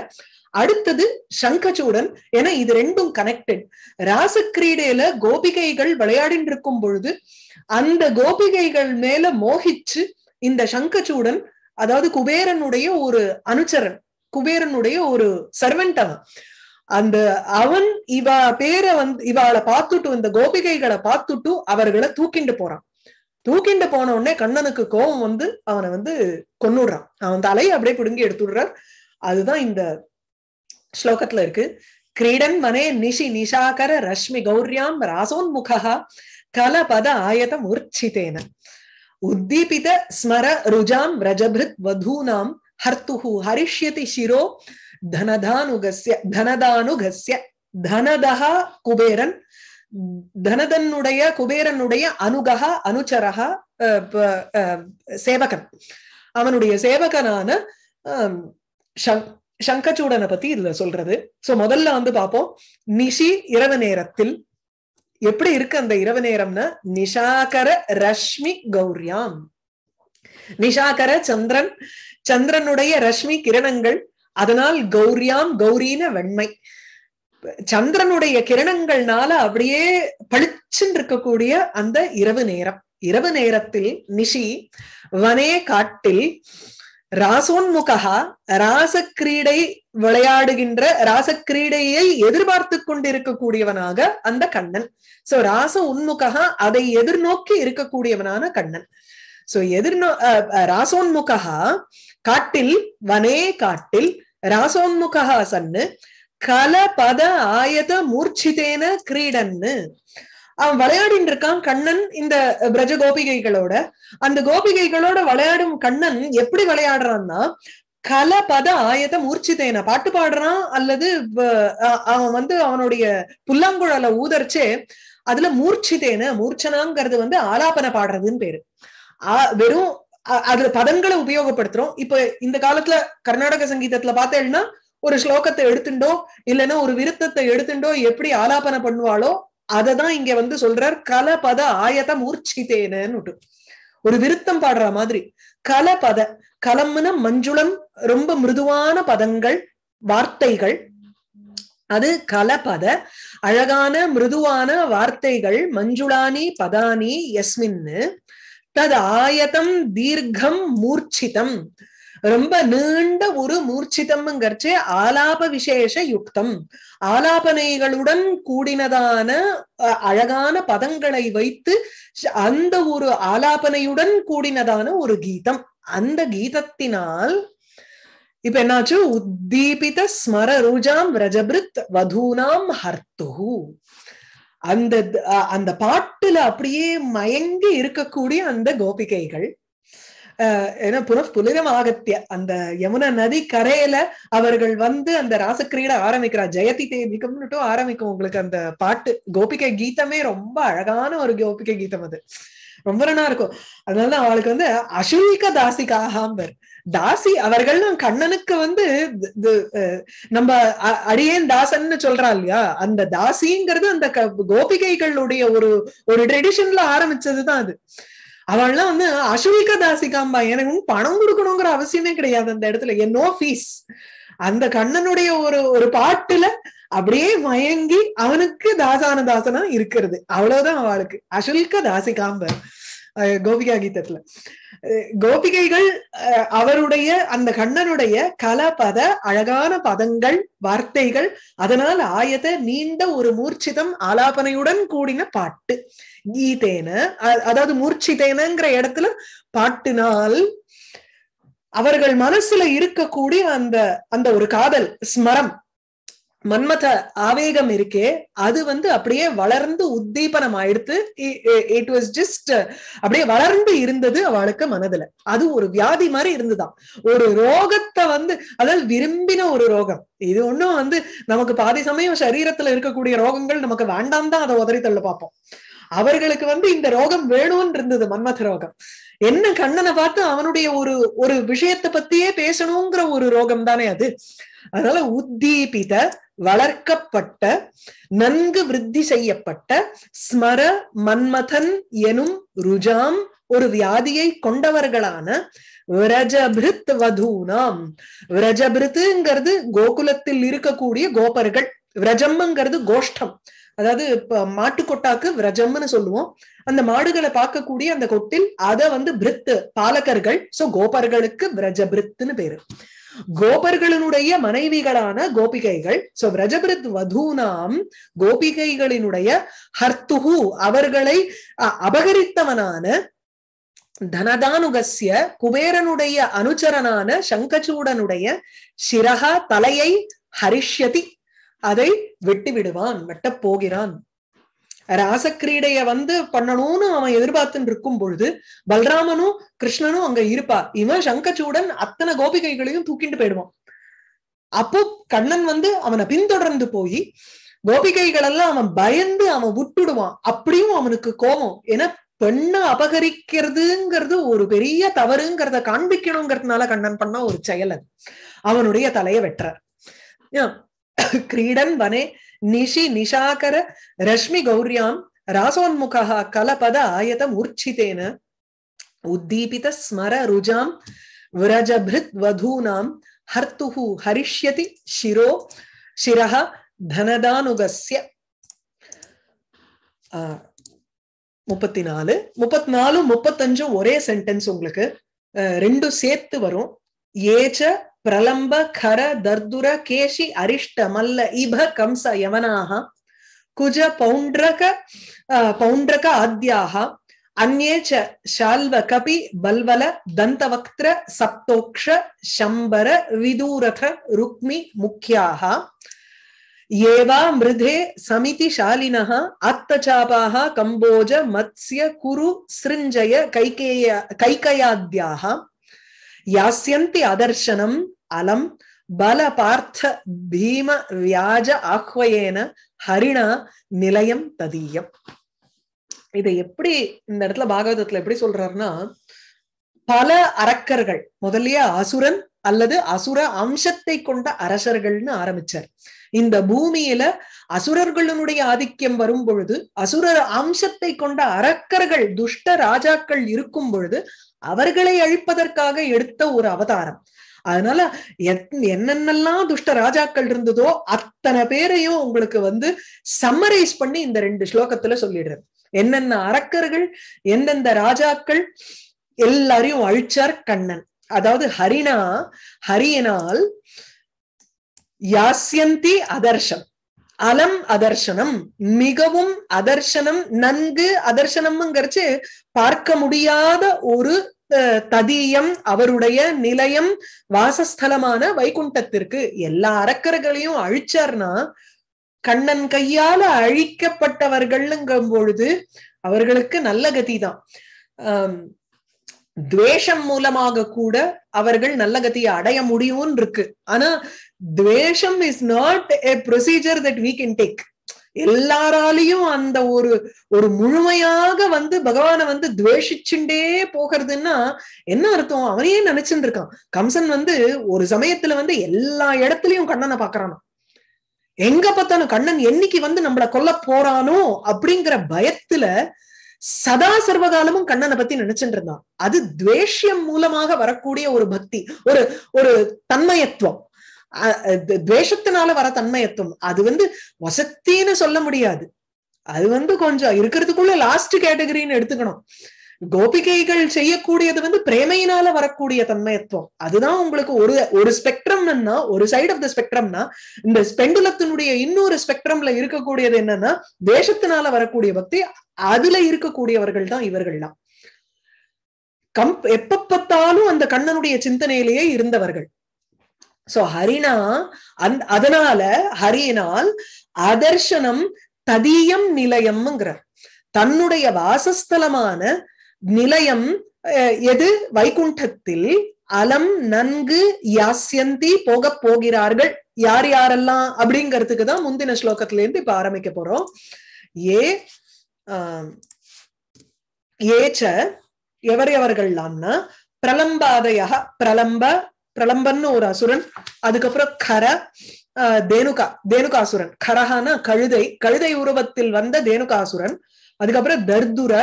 அடுத்தது சங்கச்சூடன் ஏன்னா இது ரெண்டும் கனெக்டட் ராசக்கிரீடையில கோபிகைகள் விளையாடிட்டு இருக்கும் பொழுது அந்த கோபிகைகள் மேல மோகிச்சு இந்த சங்கச்சூடன் அதாவது குபேரனுடைய ஒரு அனுச்சரன் குபேரனுடைய ஒரு சர்வெண்ட் அவன் அந்த அவன் இவ பேரை வந்து இவளை பார்த்துட்டு இந்த கோபிகைகளை பார்த்துட்டு அவர்களை தூக்கிண்டு போறான் தூக்கிண்டு போன உடனே கண்ணனுக்கு கோபம் வந்து அவனை வந்து கொன்னுடுறான் அவன் தலையை அப்படியே பிடுங்கி எடுத்துடுறார் அதுதான் இந்த ஸ்லோகத்துல இருக்கு கிரீடன் மனே நிஷி நிஷாகர ரஷ்மி கௌரியாம் ராசோன்முகா கல பத ஆயதம் உர்ச்சிதேன உத்தீபித ஸ்மர ருஜாம் ரஜபிருத் வதூனாம் ஹர்த்துஹு ஹரிஷ்யதி சிரோ தனதானுகசிய தனதானுகசிய தனதா குபேரன் தனதனுடைய குபேரனுடைய அனுகா அனுச்சரகா சேவகன் அவனுடைய சேவகனான சங்கச்சூடனை பத்தி இதுல சொல்றது சோ முதல்ல வந்து பாப்போம் நிஷி இரவு நேரத்தில் எப்படி இருக்கு அந்த இரவு நேரம்னா நிஷாகர ரஷ்மி கௌரியாம் நிஷாகர சந்திரன் சந்திரனுடைய ரஷ்மி கிரணங்கள் அதனால் கௌரியாம் கௌரின வெண்மை சந்திரனுடைய கிரணங்கள்னால அப்படியே பளிச்சுன்னு இருக்கக்கூடிய அந்த இரவு நேரம் இரவு நேரத்தில் நிஷி வனே காட்டில் ராசோன்முகா ராசக்கிரீடை விளையாடுகின்ற ராசக்கிரீடையை எதிர்பார்த்து கொண்டிருக்கக்கூடியவனாக அந்த கண்ணன் சோ ராச உன்முகா அதை எதிர்நோக்கி இருக்கக்கூடியவனான கண்ணன் சோ எதிர்நோ ராசோன்முகா காட்டில் வனே காட்டில் ராசோன்முகாசன்னு கல பத ஆயத மூர்ச்சிதேன கிரீடன்னு அவன் விளையாடின்னு இருக்கான் கண்ணன் இந்த பிரஜ கோபிகைகளோட அந்த கோபிகைகளோட விளையாடும் கண்ணன் எப்படி விளையாடுறான்னா கல பத ஆயத மூர்ச்சிதேன பாட்டு பாடுறான் அல்லது அவன் வந்து அவனுடைய புல்லாங்குழல ஊதர்ச்சே அதுல மூர்ச்சிதேன மூர்ச்சனாங்கிறது வந்து ஆலாபன பாடுறதுன்னு பேரு வெறும் அதுல பதங்களை உபயோகப்படுத்துறோம் இப்ப இந்த காலத்துல கர்நாடக சங்கீதத்துல பார்த்தேன்னா ஒரு ஸ்லோகத்தை எடுத்துண்டோ இல்லைன்னா ஒரு விருத்தத்தை எடுத்துண்டோ எப்படி ஆலாபனை பண்ணுவாளோ அதை தான் இங்க வந்து சொல்றார் கல பத ஆயத மூர்ச்சிதேனு ஒரு விருத்தம் பாடுற மாதிரி கல பத மஞ்சுளம் ரொம்ப மிருதுவான பதங்கள் வார்த்தைகள் அது கலபத அழகான மிருதுவான வார்த்தைகள் மஞ்சுளானி பதானி எஸ்மின்னு தது ஆயதம் தீர்க்கம் மூர்ச்சிதம் ரொம்ப நீண்ட ஒரு மூர்ச்சிதம்ங்கிறச்சு ஆலாப விசேஷ யுக்தம் ஆலாபனைகளுடன் கூடினதான அழகான பதங்களை வைத்து அந்த ஒரு ஆலாபனையுடன் கூடினதான ஒரு கீதம் அந்த கீதத்தினால் இப்ப என்னாச்சு உத்தீபித ஸ்மர ரூஜாம் ரஜபிருத் வதூனாம் ஹர்த்து அந்த அந்த பாட்டுல அப்படியே மயங்கி இருக்கக்கூடிய அந்த கோபிகைகள் ஏன்னா புன புனிதம் ஆகத்திய அந்த யமுன நதி கரையில அவர்கள் வந்து அந்த ராசக்கிரீட ஆரம்பிக்கிறா ஜெயதி தேவிகம்னுட்டும் ஆரம்பிக்கும் உங்களுக்கு அந்த பாட்டு கோபிகை கீதமே ரொம்ப அழகான ஒரு கோபிகை கீதம் அது ரொம்ப நல்லா இருக்கும் அதனாலதான் அவளுக்கு வந்து அசுல்க தாசிகாகாம்பர் தாசி அவர்கள் கண்ணனுக்கு வந்து நம்ம அடியேன் தாசன்னு சொல்றா இல்லையா அந்த தாசிங்கிறது அந்த கோபிகைகளுடைய ஒரு ஒரு ட்ரெடிஷன்ல ஆரம்பிச்சதுதான் அது அவள்லாம் வந்து அசுவிக தாசி காம்பா எனக்கு பணம் கொடுக்கணுங்கிற அவசியமே கிடையாது அந்த இடத்துல என்னோ ஃபீஸ் அந்த கண்ணனுடைய ஒரு ஒரு பாட்டுல அப்படியே மயங்கி அவனுக்கு தாசான தாசனா இருக்கிறது அவ்வளவுதான் அவளுக்கு அசுல்க தாசிகாம்பர் கோபிகா கீதத்துல கோபிகைகள் அவருடைய அந்த கண்ணனுடைய கலபத அழகான பதங்கள் வார்த்தைகள் அதனால் ஆயத நீண்ட ஒரு மூர்ச்சிதம் ஆலாபனையுடன் கூடின பாட்டு கீதேன அதாவது மூர்ச்சிதேனங்கிற இடத்துல பாட்டினால் அவர்கள் மனசுல இருக்கக்கூடிய அந்த அந்த ஒரு காதல் ஸ்மரம் மன்மத ஆவேகம் இருக்கே அது வந்து அப்படியே வளர்ந்து உத்தீபனம் ஆயிடுத்து இட் வாஸ் ஜஸ்ட் அப்படியே வளர்ந்து இருந்தது அவளுக்கு மனதுல அது ஒரு வியாதி மாதிரி இருந்துதான் ஒரு ரோகத்தை வந்து அதாவது விரும்பின ஒரு ரோகம் இது ஒண்ணும் வந்து நமக்கு பாதி சமயம் சரீரத்துல இருக்கக்கூடிய ரோகங்கள் நமக்கு வேண்டாம் தான் அதை உதறி தள்ள பார்ப்போம் அவர்களுக்கு வந்து இந்த ரோகம் வேணும்னு இருந்தது மன்மத ரோகம் என்ன கண்ணனை பார்த்து அவனுடைய ஒரு ஒரு விஷயத்தை பத்தியே பேசணுங்கிற ஒரு ரோகம் தானே அது அதனால உத்தீபித வளர்க்கப்பட்ட நன்கு விருத்தி செய்யப்பட்ட ஸ்மர மன்மதன் எனும் ருஜாம் ஒரு வியாதியை கொண்டவர்களான விரஜபிருத் வதூனாம் விரஜபிருத்துங்கிறது கோகுலத்தில் இருக்கக்கூடிய கோபர்கள் விரஜம்ங்கிறது கோஷ்டம் அதாவது இப்ப மாட்டு கொட்டாக்கு விரஜம்னு சொல்லுவோம் அந்த மாடுகளை பார்க்கக்கூடிய அந்த கொட்டில் அத வந்து பிரித்து பாலகர்கள் சோ கோபர்களுக்கு விரஜபிருத்துன்னு பேரு கோபர்களுடைய மனைவிகளான கோபிகைகள் சோ விரஜபிரத் வதூனாம் கோபிகைகளினுடைய ஹர்த்துகு அவர்களை அபகரித்தவனான தனதானுகசிய குபேரனுடைய அனுச்சரனான சங்கச்சூடனுடைய சிரகா தலையை ஹரிஷ்யதி அதை வெட்டி விடுவான் வெட்டப் போகிறான் ராசக்கிரீடைய வந்து பண்ணணும்னு அவன் எதிர்பார்த்துன்னு இருக்கும் பொழுது பல்ராமனும் கிருஷ்ணனும் அங்க இருப்பா இவன் சங்கச்சூடன் அத்தனை கோபிகைகளையும் தூக்கிட்டு போயிடுவான் அப்போ கண்ணன் வந்து அவனை பின்தொடர்ந்து போய் கோபிகைகள் எல்லாம் அவன் பயந்து அவன் விட்டுடுவான் அப்படியும் அவனுக்கு கோபம் ஏன்னா பெண்ணை அபகரிக்கிறதுங்கிறது ஒரு பெரிய தவறுங்கிறத காண்பிக்கணுங்கிறதுனால கண்ணன் பண்ண ஒரு செயல் அது அவனுடைய தலையை வெட்டுற கிரீடன் வனே நிஷி நிஷாகர ரஷ்மி கௌரியாம் ராசோன்முகா கலபத ஆயதம் உர்ச்சிதேன உத்தீபித ஸ்மர ருஜாம் விரஜபிருத் வதூனாம் ஹர்த்துஹு ஹரிஷ்யதி ஷிரோ ஷிரஹ தனதானுகஸ்ய முப்பத்தி நாலு முப்பத்தி நாலு முப்பத்தஞ்சும் ஒரே சென்டென்ஸ் உங்களுக்கு ரெண்டும் சேர்த்து வரும் ஏச்ச प्रलम्ब खर दर्दुर केशि अरिष्ट मल्ल इभ कंस यवनाः कुज पौण्ड्रक पौण्ड्रक आद्याः अन्ये च शाल्वकपि बल्बल दन्तवक्त्र सप्तोक्ष शम्बर विदूरथ रुक्मि मुख्याः एवा मृधे समितिशालिनः आत्तचापाः कम्बोज मत्स्य कुरु सृञ्जय कैकेय कैकयाद्याः यास्यन्ति आदर्शनम् அலம் பல பார்த்த பீம வியாஜ ஆஹ்வயேன ஹரிணா நிலையம் ததியம் இதை எப்படி இந்த இடத்துல பாகவதத்துல எப்படி சொல்றாருன்னா பல அரக்கர்கள் முதலிய அசுரன் அல்லது அசுர அம்சத்தை கொண்ட அரசர்கள்னு ஆரம்பிச்சார் இந்த பூமியில அசுரர்களுடைய ஆதிக்கம் வரும் பொழுது அசுர அம்சத்தை கொண்ட அரக்கர்கள் துஷ்ட ராஜாக்கள் இருக்கும் பொழுது அவர்களை அழிப்பதற்காக எடுத்த ஒரு அவதாரம் அதனால என்னென்னலாம் துஷ்ட ராஜாக்கள் இருந்ததோ அத்தனை பேரையும் உங்களுக்கு வந்து சம்மரைஸ் பண்ணி இந்த ரெண்டு ஸ்லோகத்துல சொல்லிடுறது என்னென்ன அரக்கர்கள் எந்தெந்த ராஜாக்கள் எல்லாரையும் அழிச்சார் கண்ணன் அதாவது ஹரினா ஹரியனால் யாசியந்தி அதர்ஷம் அலம் அதர்ஷனம் மிகவும் அதர்ஷனம் நன்கு அதர்ஷனம்ங்கிறச்சு பார்க்க முடியாத ஒரு ததியம் அவருடைய நிலையம் வாசஸ்தலமான வைகுண்டத்திற்கு எல்லா அரக்கர்களையும் அழிச்சார்னா கண்ணன் கையால அழிக்கப்பட்டவர்கள்ங்கும் பொழுது அவர்களுக்கு நல்ல கதி தான் துவேஷம் மூலமாக கூட அவர்கள் நல்ல கதியை அடைய முடியும் இருக்கு ஆனா துவேஷம் is not a procedure that we can take எல்லாராலையும் அந்த ஒரு ஒரு முழுமையாக வந்து பகவான வந்து துவேஷிச்சுண்டே போகிறதுன்னா என்ன அர்த்தம் அவனையே நினைச்சுட்டு இருக்கான் கம்சன் வந்து ஒரு சமயத்துல வந்து எல்லா இடத்துலயும் கண்ணனை பாக்குறானா எங்க பார்த்தாலும் கண்ணன் என்னைக்கு வந்து நம்மளை கொல்ல போறானோ அப்படிங்கிற பயத்துல சதா சர்வகாலமும் கண்ணனை பத்தி நினைச்சுட்டு இருந்தான் அது துவேஷ்யம் மூலமாக வரக்கூடிய ஒரு பக்தி ஒரு ஒரு தன்மயத்துவம் துவேஷத்தினால வர தன்மயத்துவம் அது வந்து வசத்தின்னு சொல்ல முடியாது அது வந்து கொஞ்சம் இருக்கிறதுக்குள்ள லாஸ்ட் கேட்டகரின்னு எடுத்துக்கணும் கோபிகைகள் செய்யக்கூடியது வந்து பிரேமையினால வரக்கூடிய தன்மயத்துவம் அதுதான் உங்களுக்கு ஒரு ஒரு ஸ்பெக்ட்ரம்னா ஒரு சைடு ஆஃப் த ஸ்பெக்ட்ரம்னா இந்த ஸ்பெண்டுலத்தினுடைய இன்னொரு ஸ்பெக்ட்ரம்ல இருக்கக்கூடியது என்னன்னா தேசத்தினால வரக்கூடிய பக்தி அதுல இருக்கக்கூடியவர்கள் தான் இவர்கள்லாம் கம் எப்ப பார்த்தாலும் அந்த கண்ணனுடைய சிந்தனையிலேயே இருந்தவர்கள் சோ ஹரினா அந் அதனால ஹரியினால் அதர்ஷனம் ததியம் நிலையம்ங்கிறார் தன்னுடைய வாசஸ்தலமான நிலையம் எது வைகுண்டத்தில் அலம் நன்கு யாசியந்தி போக போகிறார்கள் யார் யாரெல்லாம் அப்படிங்கிறதுக்கு தான் முந்தின ஸ்லோகத்துல இருந்து இப்ப ஆரம்பிக்க போறோம் ஏ ஏச்ச எவர் எவர்கள்லாம்னா பிரலம்பாதையா பிரலம்ப பிரலம்பன்னு ஒரு அசுரன் அதுக்கப்புறம் கர தேனுகா தேனுகாசுரன் கரஹானா கழுதை கழுதை உருவத்தில் வந்த தேனுகாசுரன் அதுக்கப்புறம் தர்துர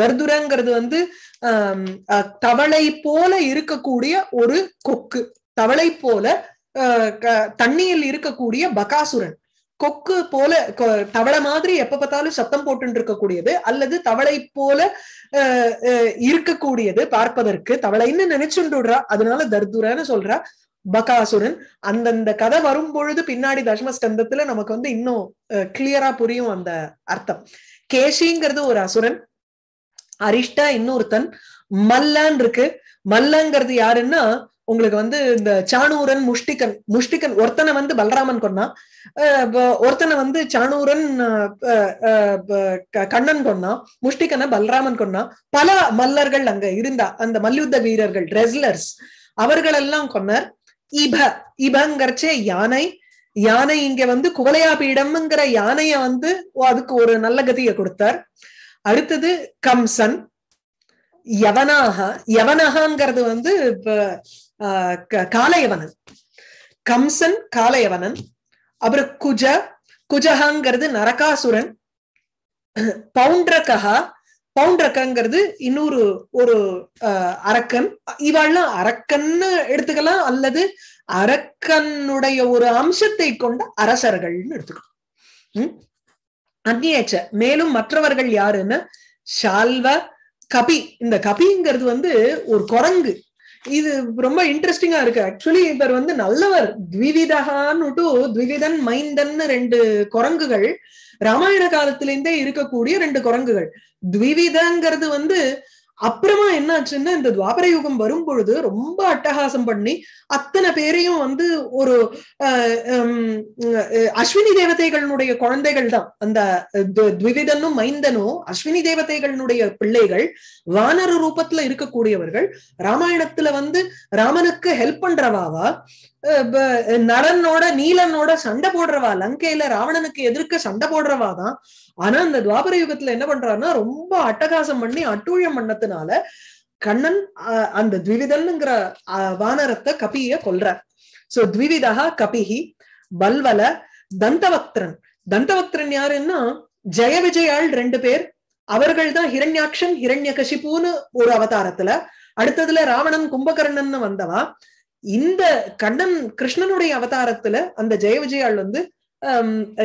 தர்துரங்கிறது வந்து தவளை போல இருக்கக்கூடிய ஒரு கொக்கு தவளை போல தண்ணியில் இருக்கக்கூடிய பகாசுரன் கொக்கு போல தவளை மாதிரி எப்ப பார்த்தாலும் சத்தம் போட்டு இருக்கக்கூடியது அல்லது தவளை போல இருக்கக்கூடியது பார்ப்பதற்கு தவளைன்னு நினைச்சுடுறா அதனால தர்துரன்னு சொல்றா பகாசுரன் அந்தந்த கதை வரும் பொழுது பின்னாடி தசமஸ்கந்தத்துல நமக்கு வந்து இன்னும் கிளியரா புரியும் அந்த அர்த்தம் கேஷிங்கிறது ஒரு அசுரன் அரிஷ்டா இன்னொருத்தன் மல்லான் இருக்கு மல்லங்கிறது யாருன்னா உங்களுக்கு வந்து இந்த சாணூரன் முஷ்டிகன் முஷ்டிகன் ஒருத்தனை வந்து பலராமன் கொன்னா ஒருத்தனை வந்து சாணூரன் கண்ணன் கொன்னா முஷ்டிகனை பலராமன் கொன்னா பல மல்லர்கள் அங்க இருந்தா அந்த மல்யுத்த வீரர்கள் ரெஸ்லர்ஸ் அவர்களெல்லாம் கொன்னர் இப இபங்கர்ச்சே யானை யானை இங்க வந்து குவலையா பீடம்ங்கிற யானைய வந்து அதுக்கு ஒரு நல்ல கதியை கொடுத்தார் அடுத்தது கம்சன் யவனாக யவனகாங்கிறது வந்து காளையவனன் கம்சன் காளையவனன் அப்புறம் குஜ குஜஹாங்கிறது நரகாசுரன் பவுண்டரகா பவுண்டரகங்கிறது இன்னொரு ஒரு அரக்கன் இவாள்லாம் அரக்கன்னு எடுத்துக்கலாம் அல்லது அரக்கனுடைய ஒரு அம்சத்தை கொண்ட அரசர்கள்னு எடுத்துக்கலாம் உம் அந்நியச்ச மேலும் மற்றவர்கள் யாருன்னு சால்வ கபி இந்த கபிங்கிறது வந்து ஒரு குரங்கு இது ரொம்ப இன்ட்ரெஸ்டிங்கா இருக்கு ஆக்சுவலி இவர் வந்து நல்லவர் டு த்விவிதன் மைந்தன் ரெண்டு குரங்குகள் ராமாயண காலத்திலேருந்தே இருக்கக்கூடிய ரெண்டு குரங்குகள் த்விவிதங்கிறது வந்து அப்புறமா என்னாச்சுன்னா இந்த துவாபர யுகம் வரும் பொழுது ரொம்ப அட்டகாசம் பண்ணி அத்தனை பேரையும் வந்து ஒரு அஸ்வினி தேவதைகளினுடைய குழந்தைகள் தான் அந்த த்விதனும் மைந்தனும் அஸ்வினி தேவதைகளினுடைய பிள்ளைகள் வானர ரூபத்துல இருக்கக்கூடியவர்கள் ராமாயணத்துல வந்து ராமனுக்கு ஹெல்ப் பண்றவாவா நரனோட நீலனோட சண்டை போடுறவா லங்கையில ராவணனுக்கு எதிர்க்க சண்டை போடுறவா தான் ஆனா இந்த துவாபர யுகத்துல என்ன பண்றாருன்னா ரொம்ப அட்டகாசம் பண்ணி அட்டூழியம் பண்ணதுனால கண்ணன் அந்த த்விதன்ங்கிற வானரத்தை கபிய கொல்றார் சோ த்விதா கபிஹி பல்வல தந்தவக்திரன் தந்தவக்திரன் யாருன்னா ஜெய விஜயாள் ரெண்டு பேர் அவர்கள் தான் ஹிரண்யாட்சன் ஹிரண்ய ஒரு அவதாரத்துல அடுத்ததுல ராவணன் கும்பகர்ணன் வந்தவா இந்த கண்ணன் கிருஷ்ணனுடைய அவதாரத்துல அந்த ஜெய விஜயால் வந்து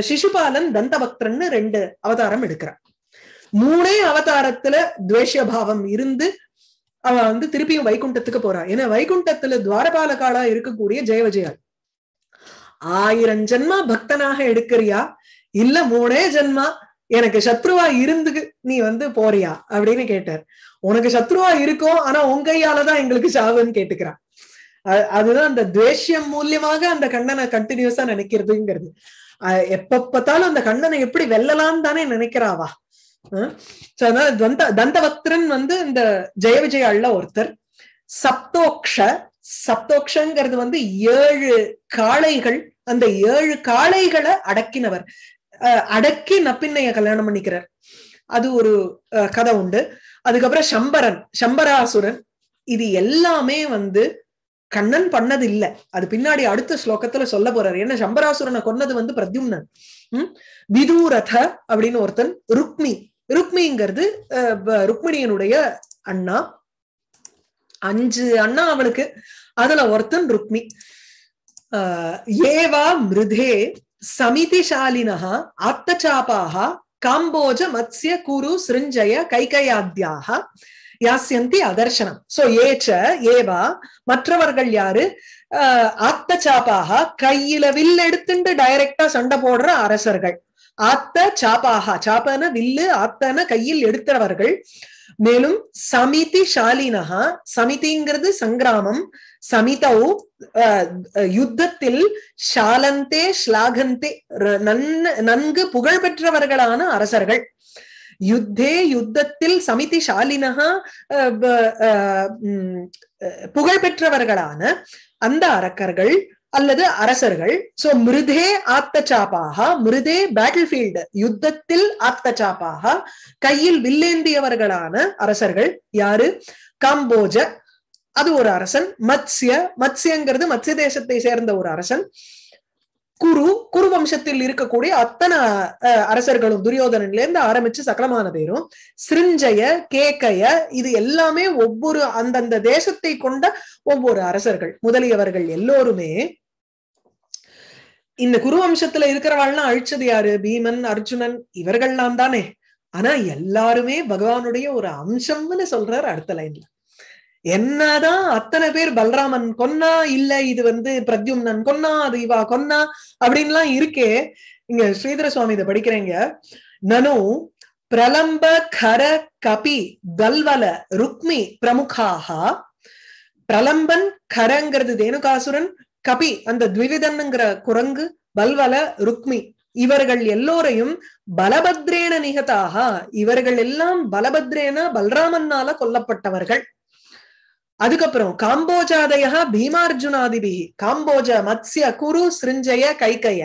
சிசுபாலன் தந்தபக்தன் ரெண்டு அவதாரம் எடுக்கிறான் மூணே அவதாரத்துல துவேஷபாவம் இருந்து அவ வந்து திருப்பியும் வைகுண்டத்துக்கு போறா ஏன்னா வைகுண்டத்துல துவாரபாலகாலா இருக்கக்கூடிய ஜெய விஜயால் ஆயிரம் ஜென்மா பக்தனாக எடுக்கிறியா இல்ல மூணே ஜென்மா எனக்கு சத்ருவா இருந்து நீ வந்து போறியா அப்படின்னு கேட்டார் உனக்கு சத்ருவா இருக்கும் ஆனா உன் கையாலதான் எங்களுக்கு சாவுன்னு கேட்டுக்கிறான் அதுதான் அந்த துவேஷ்யம் மூலியமாக அந்த கண்ணனை கண்டினியூஸா நினைக்கிறதுங்கிறது எப்ப பார்த்தாலும் அந்த கண்ணனை எப்படி வெல்லலாம்னு தானே நினைக்கிறாவா அதனால தந்த தந்தவக்திரன் வந்து இந்த ஜெய விஜய அள்ள ஒருத்தர் சப்தோக்ஷ சப்தோக்ஷங்கிறது வந்து ஏழு காளைகள் அந்த ஏழு காளைகளை அடக்கினவர் அடக்கி நப்பின்னைய கல்யாணம் பண்ணிக்கிறார் அது ஒரு கதை உண்டு அதுக்கப்புறம் சம்பரன் சம்பராசுரன் இது எல்லாமே வந்து கண்ணன் பண்ணது இல்ல அது பின்னாடி அடுத்த ஸ்லோகத்துல சொல்ல போறாரு ஏன்னா சம்பராசுரனை கொன்னது வந்து பிரத்யும்னன் உம் விதூரத அப்படின்னு ஒருத்தன் ருக்மி ருக்மிங்கிறது ருக்மிணியனுடைய அண்ணா அஞ்சு அண்ணா அவனுக்கு அதுல ஒருத்தன் ருக்மி ஏவா மிருதே சமிதிசாலினா ஆத்தச்சாபாக காம்போஜ மத்ய குரு சிருஞ்சய கைகையாத்யாக யாசியந்தி அதர்ஷனம் சோ ஏச்ச ஏவா மற்றவர்கள் யாரு ஆத்த சாப்பாக கையில வில்லு எடுத்துட்டு டைரக்டா சண்டை போடுற அரசர்கள் ஆத்த சாப்பாக சாப்பன வில்லு ஆத்தன கையில் எடுத்தவர்கள் மேலும் சமிதி ஷாலினஹா சமிதிங்கிறது சங்கிராமம் சமிதௌ யுத்தத்தில் ஷாலந்தே நன் நன்கு புகழ்பெற்றவர்களான அரசர்கள் யுத்தே யுத்தத்தில் சமிதி சாலினகா புகழ்பெற்றவர்களான அந்த அரக்கர்கள் அல்லது அரசர்கள் சோ மிருதே சாப்பாக மிருதே பேட்டில் ஃபீல்டு யுத்தத்தில் சாப்பாக கையில் வில்லேந்தியவர்களான அரசர்கள் யாரு காம்போஜ அது ஒரு அரசன் மத்ய மத்யங்கிறது மத்ய தேசத்தை சேர்ந்த ஒரு அரசன் குரு குரு வம்சத்தில் இருக்கக்கூடிய அத்தனை அரசர்களும் துரியோதனன்ல இருந்து ஆரம்பிச்சு சகலமான பேரும் சிருஞ்சய கேக்கைய இது எல்லாமே ஒவ்வொரு அந்தந்த தேசத்தை கொண்ட ஒவ்வொரு அரசர்கள் முதலியவர்கள் எல்லோருமே இந்த குரு வம்சத்துல இருக்கிறவாள்லாம் அழிச்சது யாரு பீமன் அர்ஜுனன் இவர்கள்லாம் தானே ஆனா எல்லாருமே பகவானுடைய ஒரு அம்சம்னு சொல்றார் அடுத்த லைன்ல என்னதான் அத்தனை பேர் பல்ராமன் கொன்னா இல்ல இது வந்து பிரத்யும்னன் கொன்னா அது இவா கொன்னா அப்படின்லாம் இருக்கே இங்க ஸ்ரீதர சுவாமி இதை படிக்கிறீங்க நனு பிரலம்ப கர கபி தல்வல ருக்மி பிரமுகாக பிரலம்பன் கரங்கிறது தேனுகாசுரன் கபி அந்த த்விவிதன்ங்கிற குரங்கு பல்வல ருக்மி இவர்கள் எல்லோரையும் பலபத்ரேன நிகதாக இவர்கள் எல்லாம் பலபத்ரேன பல்ராமன்னால கொல்லப்பட்டவர்கள் அதுக்கப்புறம் காம்போஜாதயா பீமார்ஜுனாதிபி காம்போஜ மத்ய குரு சிருஞ்சய கைகைய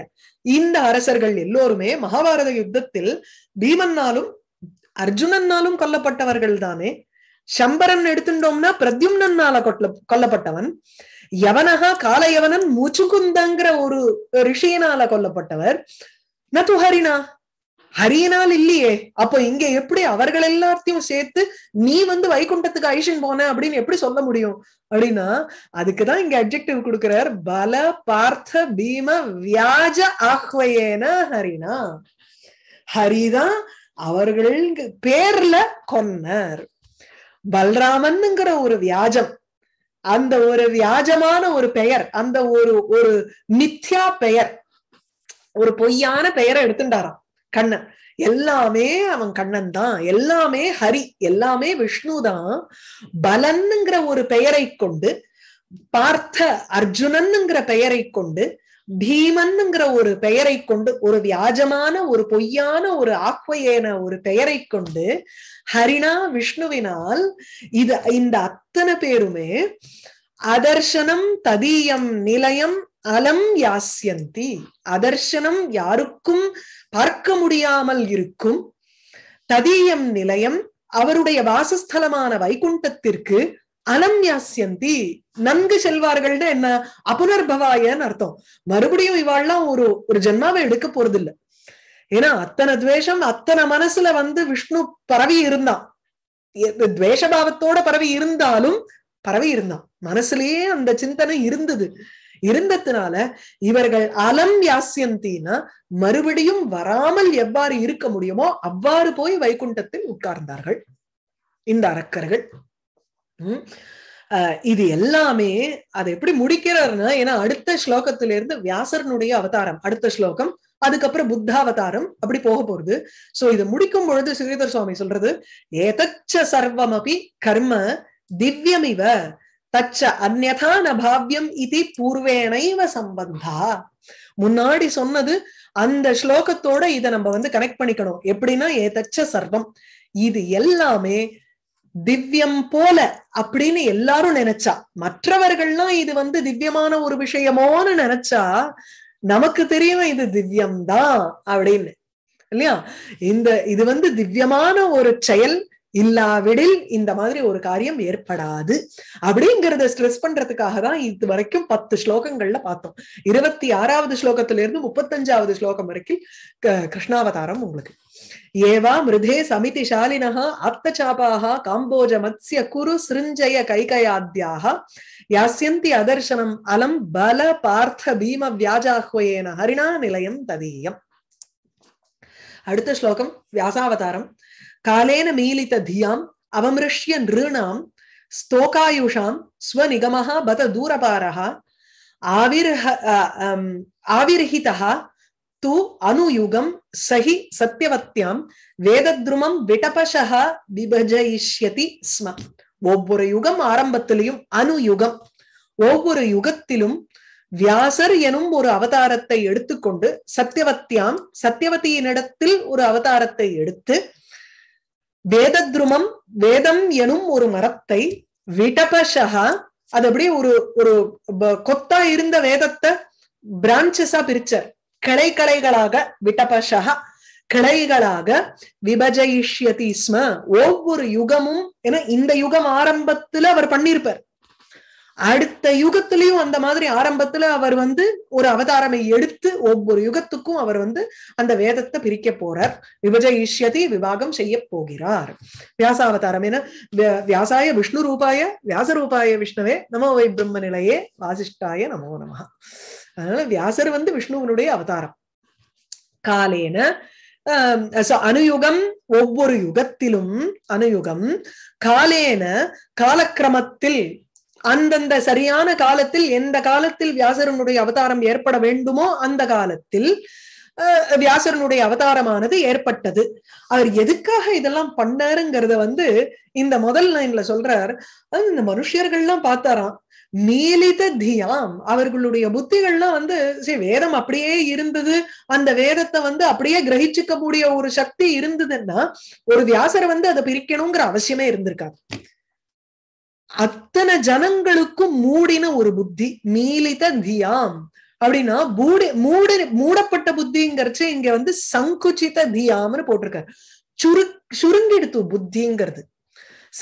இந்த அரசர்கள் எல்லோருமே மகாபாரத யுத்தத்தில் பீமன்னாலும் அர்ஜுனன்னாலும் கொல்லப்பட்டவர்கள் தானே சம்பரன் எடுத்துட்டோம்னா பிரத்யும்னால கொல்ல கொல்லப்பட்டவன் யவனகா காலயவனன் முச்சுகுந்தங்கிற ஒரு ரிஷியினால கொல்லப்பட்டவர் ந ஹரினா ஹரியனால் இல்லையே அப்ப இங்க எப்படி அவர்கள் எல்லாத்தையும் சேர்த்து நீ வந்து வைகுண்டத்துக்கு ஐஷன் போன அப்படின்னு எப்படி சொல்ல முடியும் அப்படின்னா அதுக்குதான் இங்க அப்ஜெக்டிவ் கொடுக்கிறார் பல பார்த்த பீம வியாஜ ஆஹ்வையேன ஹரினா ஹரிதான் அவர்கள் பேர்ல கொன்னர் பல்ராமன்ங்கிற ஒரு வியாஜம் அந்த ஒரு வியாஜமான ஒரு பெயர் அந்த ஒரு ஒரு மித்யா பெயர் ஒரு பொய்யான பெயரை எடுத்துட்டாராம் கண்ணன் எல்லாமே அவன் கண்ணன் தான் எல்லாமே ஹரி எல்லாமே விஷ்ணு தான் பலன்னுங்கிற ஒரு பெயரை கொண்டு பார்த்த அர்ஜுனன்னுங்கிற பெயரை கொண்டு பீமன்னுங்கிற ஒரு பெயரை கொண்டு ஒரு வியாஜமான ஒரு பொய்யான ஒரு ஆக்வையன ஒரு பெயரை கொண்டு ஹரினா விஷ்ணுவினால் இது இந்த அத்தனை பேருமே அதர்ஷனம் ததீயம் நிலையம் அலம் யாசியந்தி அதர்ஷனம் யாருக்கும் பார்க்க முடியாமல் இருக்கும் ததீயம் நிலையம் அவருடைய வாசஸ்தலமான வைகுண்டத்திற்கு அலம் யாசியந்தி நன்கு செல்வார்கள்னு என்ன அபுனர்பவாயன்னு அர்த்தம் மறுபடியும் இவாள்லாம் ஒரு ஒரு ஜென்மாவை எடுக்க போறது இல்லை ஏன்னா அத்தனை துவேஷம் அத்தனை மனசுல வந்து விஷ்ணு பரவி இருந்தான் துவேஷபாவத்தோட பரவி இருந்தாலும் பரவி இருந்தான் மனசுலயே அந்த சிந்தனை இருந்தது இருந்ததுனால இவர்கள் அலம் யாசியந்தினா மறுபடியும் வராமல் எவ்வாறு இருக்க முடியுமோ அவ்வாறு போய் வைகுண்டத்தில் உட்கார்ந்தார்கள் இந்த அரக்கர்கள் இது எல்லாமே அது எப்படி முடிக்கிறாருன்னா ஏன்னா அடுத்த ஸ்லோகத்திலிருந்து வியாசரனுடைய அவதாரம் அடுத்த ஸ்லோகம் அதுக்கப்புறம் புத்தாவதாரம் அப்படி போக போறது சோ இதை முடிக்கும் பொழுது ஸ்ரீதர் சுவாமி சொல்றது ஏதச்ச சர்வமபி கர்ம திவ்யமிவ தச்ச அந்நதான நபாவியம் இது பூர்வேனைவ சம்பந்தா முன்னாடி சொன்னது அந்த ஸ்லோகத்தோட இதை நம்ம வந்து கனெக்ட் பண்ணிக்கணும் எப்படின்னா ஏ தச்ச சர்வம் இது எல்லாமே திவ்யம் போல அப்படின்னு எல்லாரும் நினைச்சா மற்றவர்கள்லாம் இது வந்து திவ்யமான ஒரு விஷயமோன்னு நினைச்சா நமக்கு தெரியும் இது திவ்யம் தான் அப்படின்னு இல்லையா இந்த இது வந்து திவ்யமான ஒரு செயல் இல்லாவிடில் இந்த மாதிரி ஒரு காரியம் ஏற்படாது அப்படிங்கறத ஸ்ட்ரெஸ் பண்றதுக்காக தான் இது வரைக்கும் பத்து ஸ்லோகங்கள்ல பார்த்தோம் இருபத்தி ஆறாவது ஸ்லோகத்துல இருந்து முப்பத்தஞ்சாவது ஸ்லோகம் வரைக்கும் கிருஷ்ணாவதாரம் உங்களுக்கு ஏவா மிருதே சமிதி சாலினஹா சாபாக காம்போஜ மத்ய குரு சிருஞ்சய கைகையாத்யாக யாசியந்தி அதர்சனம் அலம் பல பார்த்த பீம வியாஜாஹ்வயேன ஹரிணா நிலையம் ததீயம் அடுத்த ஸ்லோகம் வியாசாவதாரம் காலேன மீலித்த தியாம் அவமிருஷ்ய நிருணாம் ஸ்தோகாயுஷாம் ஸ்வநிகமஹா பத தூரபாரஹா ஆவிர்ஹ ஆவிர்ஹிதா து அனுயுகம் சஹி சத்தியவத்தியாம் வேதத்ருமம் விடபஷா விபஜயிஷ்யதி ஸ்ம ஒவ்வொரு யுகம் ஆரம்பத்திலையும் அனுயுகம் ஒவ்வொரு யுகத்திலும் வியாசர் எனும் ஒரு அவதாரத்தை எடுத்துக்கொண்டு சத்தியவத்தியாம் சத்தியவதியினிடத்தில் ஒரு அவதாரத்தை எடுத்து வேதத்ருமம் வேதம் எனும் ஒரு மரத்தை விடபஷா அது அப்படியே ஒரு ஒரு கொத்தா இருந்த வேதத்தை பிரான்ச்சஸா பிரிச்சார் கிளை கலைகளாக விடபஷகா கிளைகளாக விபஜயிஷ்யதி ஸ்ம ஒவ்வொரு யுகமும் ஏன்னா இந்த யுகம் ஆரம்பத்துல அவர் பண்ணியிருப்பார் அடுத்த யுகத்திலையும் அந்த மாதிரி ஆரம்பத்துல அவர் வந்து ஒரு அவதாரமை எடுத்து ஒவ்வொரு யுகத்துக்கும் அவர் வந்து அந்த வேதத்தை பிரிக்க போறார் விபஜயிஷ்யதி விவாகம் செய்ய போகிறார் அவதாரம் என வியாசாய விஷ்ணு ரூபாய வியாச ரூபாய விஷ்ணுவே நமோ வை பிரம்ம நிலையே வாசிஷ்டாய நமோ நம அதனால வியாசர் வந்து விஷ்ணுவனுடைய அவதாரம் காலேன அனுயுகம் ஒவ்வொரு யுகத்திலும் அனுயுகம் காலேன காலக்கிரமத்தில் அந்தந்த சரியான காலத்தில் எந்த காலத்தில் வியாசரனுடைய அவதாரம் ஏற்பட வேண்டுமோ அந்த காலத்தில் வியாசரனுடைய அவதாரமானது ஏற்பட்டது அவர் எதுக்காக இதெல்லாம் பண்ணாருங்கிறத வந்து இந்த முதல் லைன்ல சொல்றார் அது இந்த மனுஷியர்கள்லாம் பார்த்தாராம் நீலித தியாம் அவர்களுடைய புத்திகள்லாம் வந்து சரி வேதம் அப்படியே இருந்தது அந்த வேதத்தை வந்து அப்படியே கிரகிச்சுக்க கூடிய ஒரு சக்தி இருந்ததுன்னா ஒரு வியாசரை வந்து அதை பிரிக்கணுங்கிற அவசியமே இருந்திருக்காங்க அத்தனை ஜனங்களுக்கும் மூடின ஒரு புத்தி மீளித தியாம் அப்படின்னா மூடி மூட மூடப்பட்ட புத்திங்கிறச்சு இங்க வந்து சங்குச்சித தியாம்னு போட்டிருக்காரு சுரு சுருங்கிடுத்து புத்திங்கிறது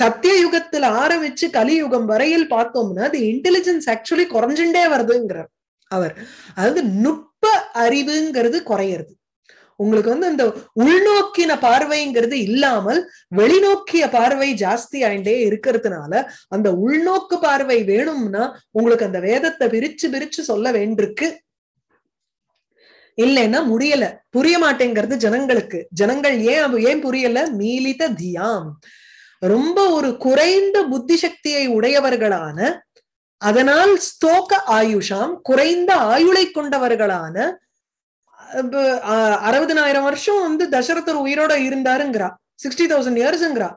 சத்தியயுகத்துல ஆரம்பிச்சு கலியுகம் வரையில் பார்த்தோம்னா அது இன்டெலிஜென்ஸ் ஆக்சுவலி குறைஞ்சுட்டே வருதுங்கிறார் அவர் அதாவது நுட்ப அறிவுங்கிறது குறையிறது உங்களுக்கு வந்து அந்த உள்நோக்கின பார்வைங்கிறது இல்லாமல் வெளிநோக்கிய பார்வை ஜாஸ்தி ஆயிண்டே இருக்கிறதுனால அந்த உள்நோக்கு பார்வை வேணும்னா உங்களுக்கு அந்த வேதத்தை பிரிச்சு பிரிச்சு சொல்ல வேண்டிருக்கு இல்லைன்னா முடியல புரிய மாட்டேங்கிறது ஜனங்களுக்கு ஜனங்கள் ஏன் ஏன் புரியல மீலித தியாம் ரொம்ப ஒரு குறைந்த புத்தி சக்தியை உடையவர்களான அதனால் ஸ்தோக ஆயுஷாம் குறைந்த ஆயுளை கொண்டவர்களான அறுபதுனாயிரம் வருஷம் வந்து தசரதர் உயிரோட இருந்தாருங்கிறா சிக்ஸ்டி தௌசண்ட் இயர்ஸ்ங்கிறா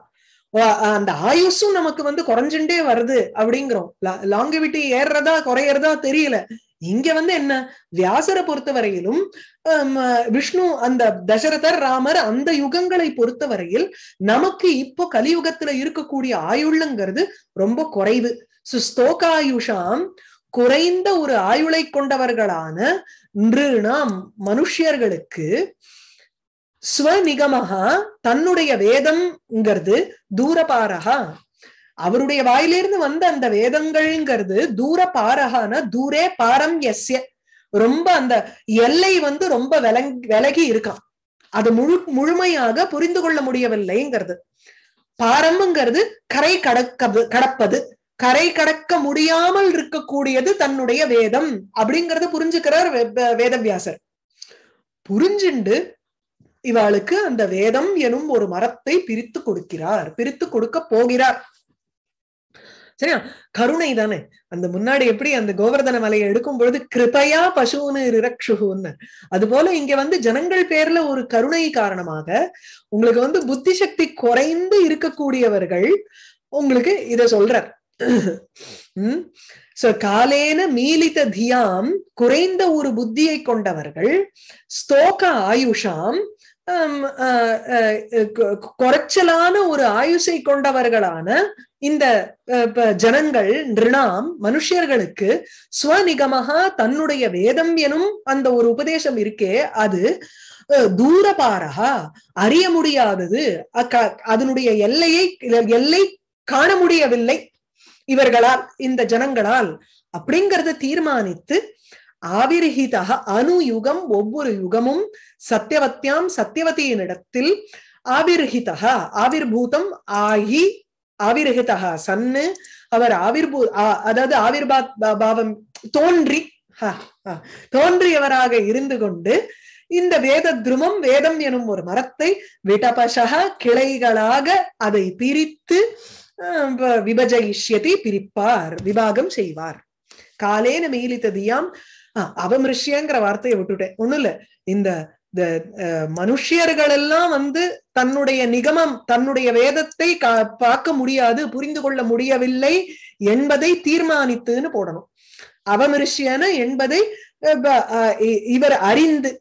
அந்த ஆயுஷும் நமக்கு வந்து குறைஞ்சுட்டே வருது அப்படிங்கிறோம் லாங்கிவிட்டி ஏறுறதா குறையறதா தெரியல இங்க வந்து என்ன வியாசரை பொறுத்த வரையிலும் விஷ்ணு அந்த தசரதர் ராமர் அந்த யுகங்களை பொறுத்த வரையில் நமக்கு இப்போ கலியுகத்துல இருக்கக்கூடிய ஆயுள்ங்கிறது ரொம்ப குறைவு ஆயுஷாம் குறைந்த ஒரு ஆயுளை கொண்டவர்களான இன்று நாம் மனுஷியர்களுக்கு ஸ்வநிகமாக தன்னுடைய வேதம்ங்கிறது தூரபாரகா அவருடைய வாயிலிருந்து வந்த அந்த வேதங்கள்ங்கிறது தூர பாரகான தூரே பாரம் எஸ்ய ரொம்ப அந்த எல்லை வந்து ரொம்ப விலகி இருக்கான் அது முழு முழுமையாக புரிந்து கொள்ள முடியவில்லைங்கிறது பாரம்ங்கிறது கரை கடக்கது கடப்பது கரை கடக்க முடியாமல் இருக்கக்கூடியது தன்னுடைய வேதம் அப்படிங்கறத புரிஞ்சுக்கிறார் வேதவியாசர் புரிஞ்சுண்டு இவாளுக்கு அந்த வேதம் எனும் ஒரு மரத்தை பிரித்து கொடுக்கிறார் பிரித்து கொடுக்க போகிறார் சரியா கருணை தானே அந்த முன்னாடி எப்படி அந்த கோவர்தன மலையை எடுக்கும் பொழுது கிருபையா பசுன்னு இரக்ஷுகுன்னு அது போல இங்க வந்து ஜனங்கள் பேர்ல ஒரு கருணை காரணமாக உங்களுக்கு வந்து புத்தி சக்தி குறைந்து இருக்கக்கூடியவர்கள் உங்களுக்கு இதை சொல்றார் சோ காலேன மீலித தியாம் குறைந்த ஒரு புத்தியை கொண்டவர்கள் ஸ்தோக ஆயுஷாம் குறைச்சலான ஒரு ஆயுசை கொண்டவர்களான இந்த ஜனங்கள் நிருணாம் மனுஷர்களுக்கு ஸ்வநிகமகா தன்னுடைய வேதம் எனும் அந்த ஒரு உபதேசம் இருக்கே அது தூரபாரகா அறிய முடியாதது அதனுடைய எல்லையை எல்லை காண முடியவில்லை இவர்களால் இந்த ஜனங்களால் அப்படிங்கறத தீர்மானித்து ஆவிரஹிதாக அணு யுகம் ஒவ்வொரு யுகமும் சத்தியவத்தியாம் சத்தியவதியினிடத்தில் ஆவிர் ஆவிர்பூதம் ஆகி ஆவிர்ஹிதா சன்னு அவர் ஆவிர்பூ அதாவது ஆவிர்பாத் பாவம் தோன்றி தோன்றியவராக இருந்து கொண்டு இந்த வேத துருமம் வேதம் எனும் ஒரு மரத்தை விடபசக கிளைகளாக அதை பிரித்து விபஜயிஷ்யதி பிரிப்பார் விபாகம் செய்வார் காலேன மீலித்ததியாம் அவமிருஷ்யங்கிற வார்த்தையை விட்டுட்டேன் ஒண்ணு இல்ல இந்த மனுஷியர்கள் எல்லாம் வந்து தன்னுடைய நிகமம் தன்னுடைய வேதத்தை பார்க்க முடியாது புரிந்து கொள்ள முடியவில்லை என்பதை தீர்மானித்துன்னு போடணும் அவமிருஷ்யன என்பதை இவர் அறிந்து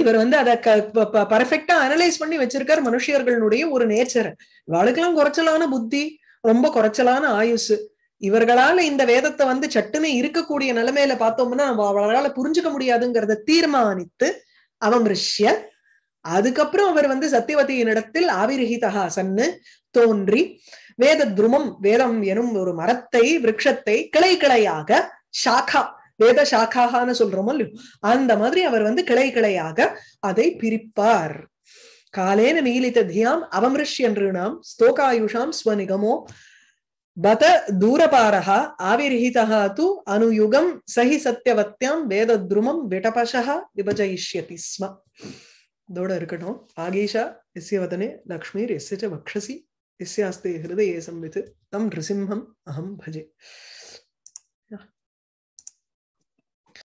இவர் வந்து அதை பர்ஃபெக்டா அனலைஸ் பண்ணி வச்சிருக்கார் மனுஷியர்களுடைய ஒரு நேச்சர் இவாளுக்கெல்லாம் குறைச்சலான புத்தி ரொம்ப குறைச்சலான ஆயுசு இவர்களால இந்த வேதத்தை வந்து சட்டுன்னு இருக்கக்கூடிய நிலைமையில பார்த்தோம்னா அவர்களால புரிஞ்சுக்க முடியாதுங்கிறத தீர்மானித்து ரிஷ்ய அதுக்கப்புறம் அவர் வந்து சத்தியவதியின் இடத்தில் ஆவிரகிதகா சன்னு தோன்றி வேத துருமம் வேதம் எனும் ஒரு மரத்தை விரக்ஷத்தை கிளை கிளையாக சாக்கா வேத சாக்காகான்னு சொல்றோமோ இல்லையோ அந்த மாதிரி அவர் வந்து கிளை கிளையாக அதை பிரிப்பார் காலேன மீலித்த தியாம் அவமிருஷ்யன்றுணாம் ஸ்தோகாயுஷாம் ஸ்வநிகமோ பத தூரபாரஹா ஆவிர்ஹிதா து அனுயுகம் சஹி சத்தியவத்தியாம் துருமம் விடபசா விபஜயிஷ்யதி ஸ்ம இதோட இருக்கட்டும் ஆகீஷா எஸ்ய வதனே லக்ஷ்மீர் எஸ்ய ச வக்ஷசி எஸ்யாஸ்தே ஹிருதயே சம்வித் தம் நிருசிம்ஹம் அஹம் பஜே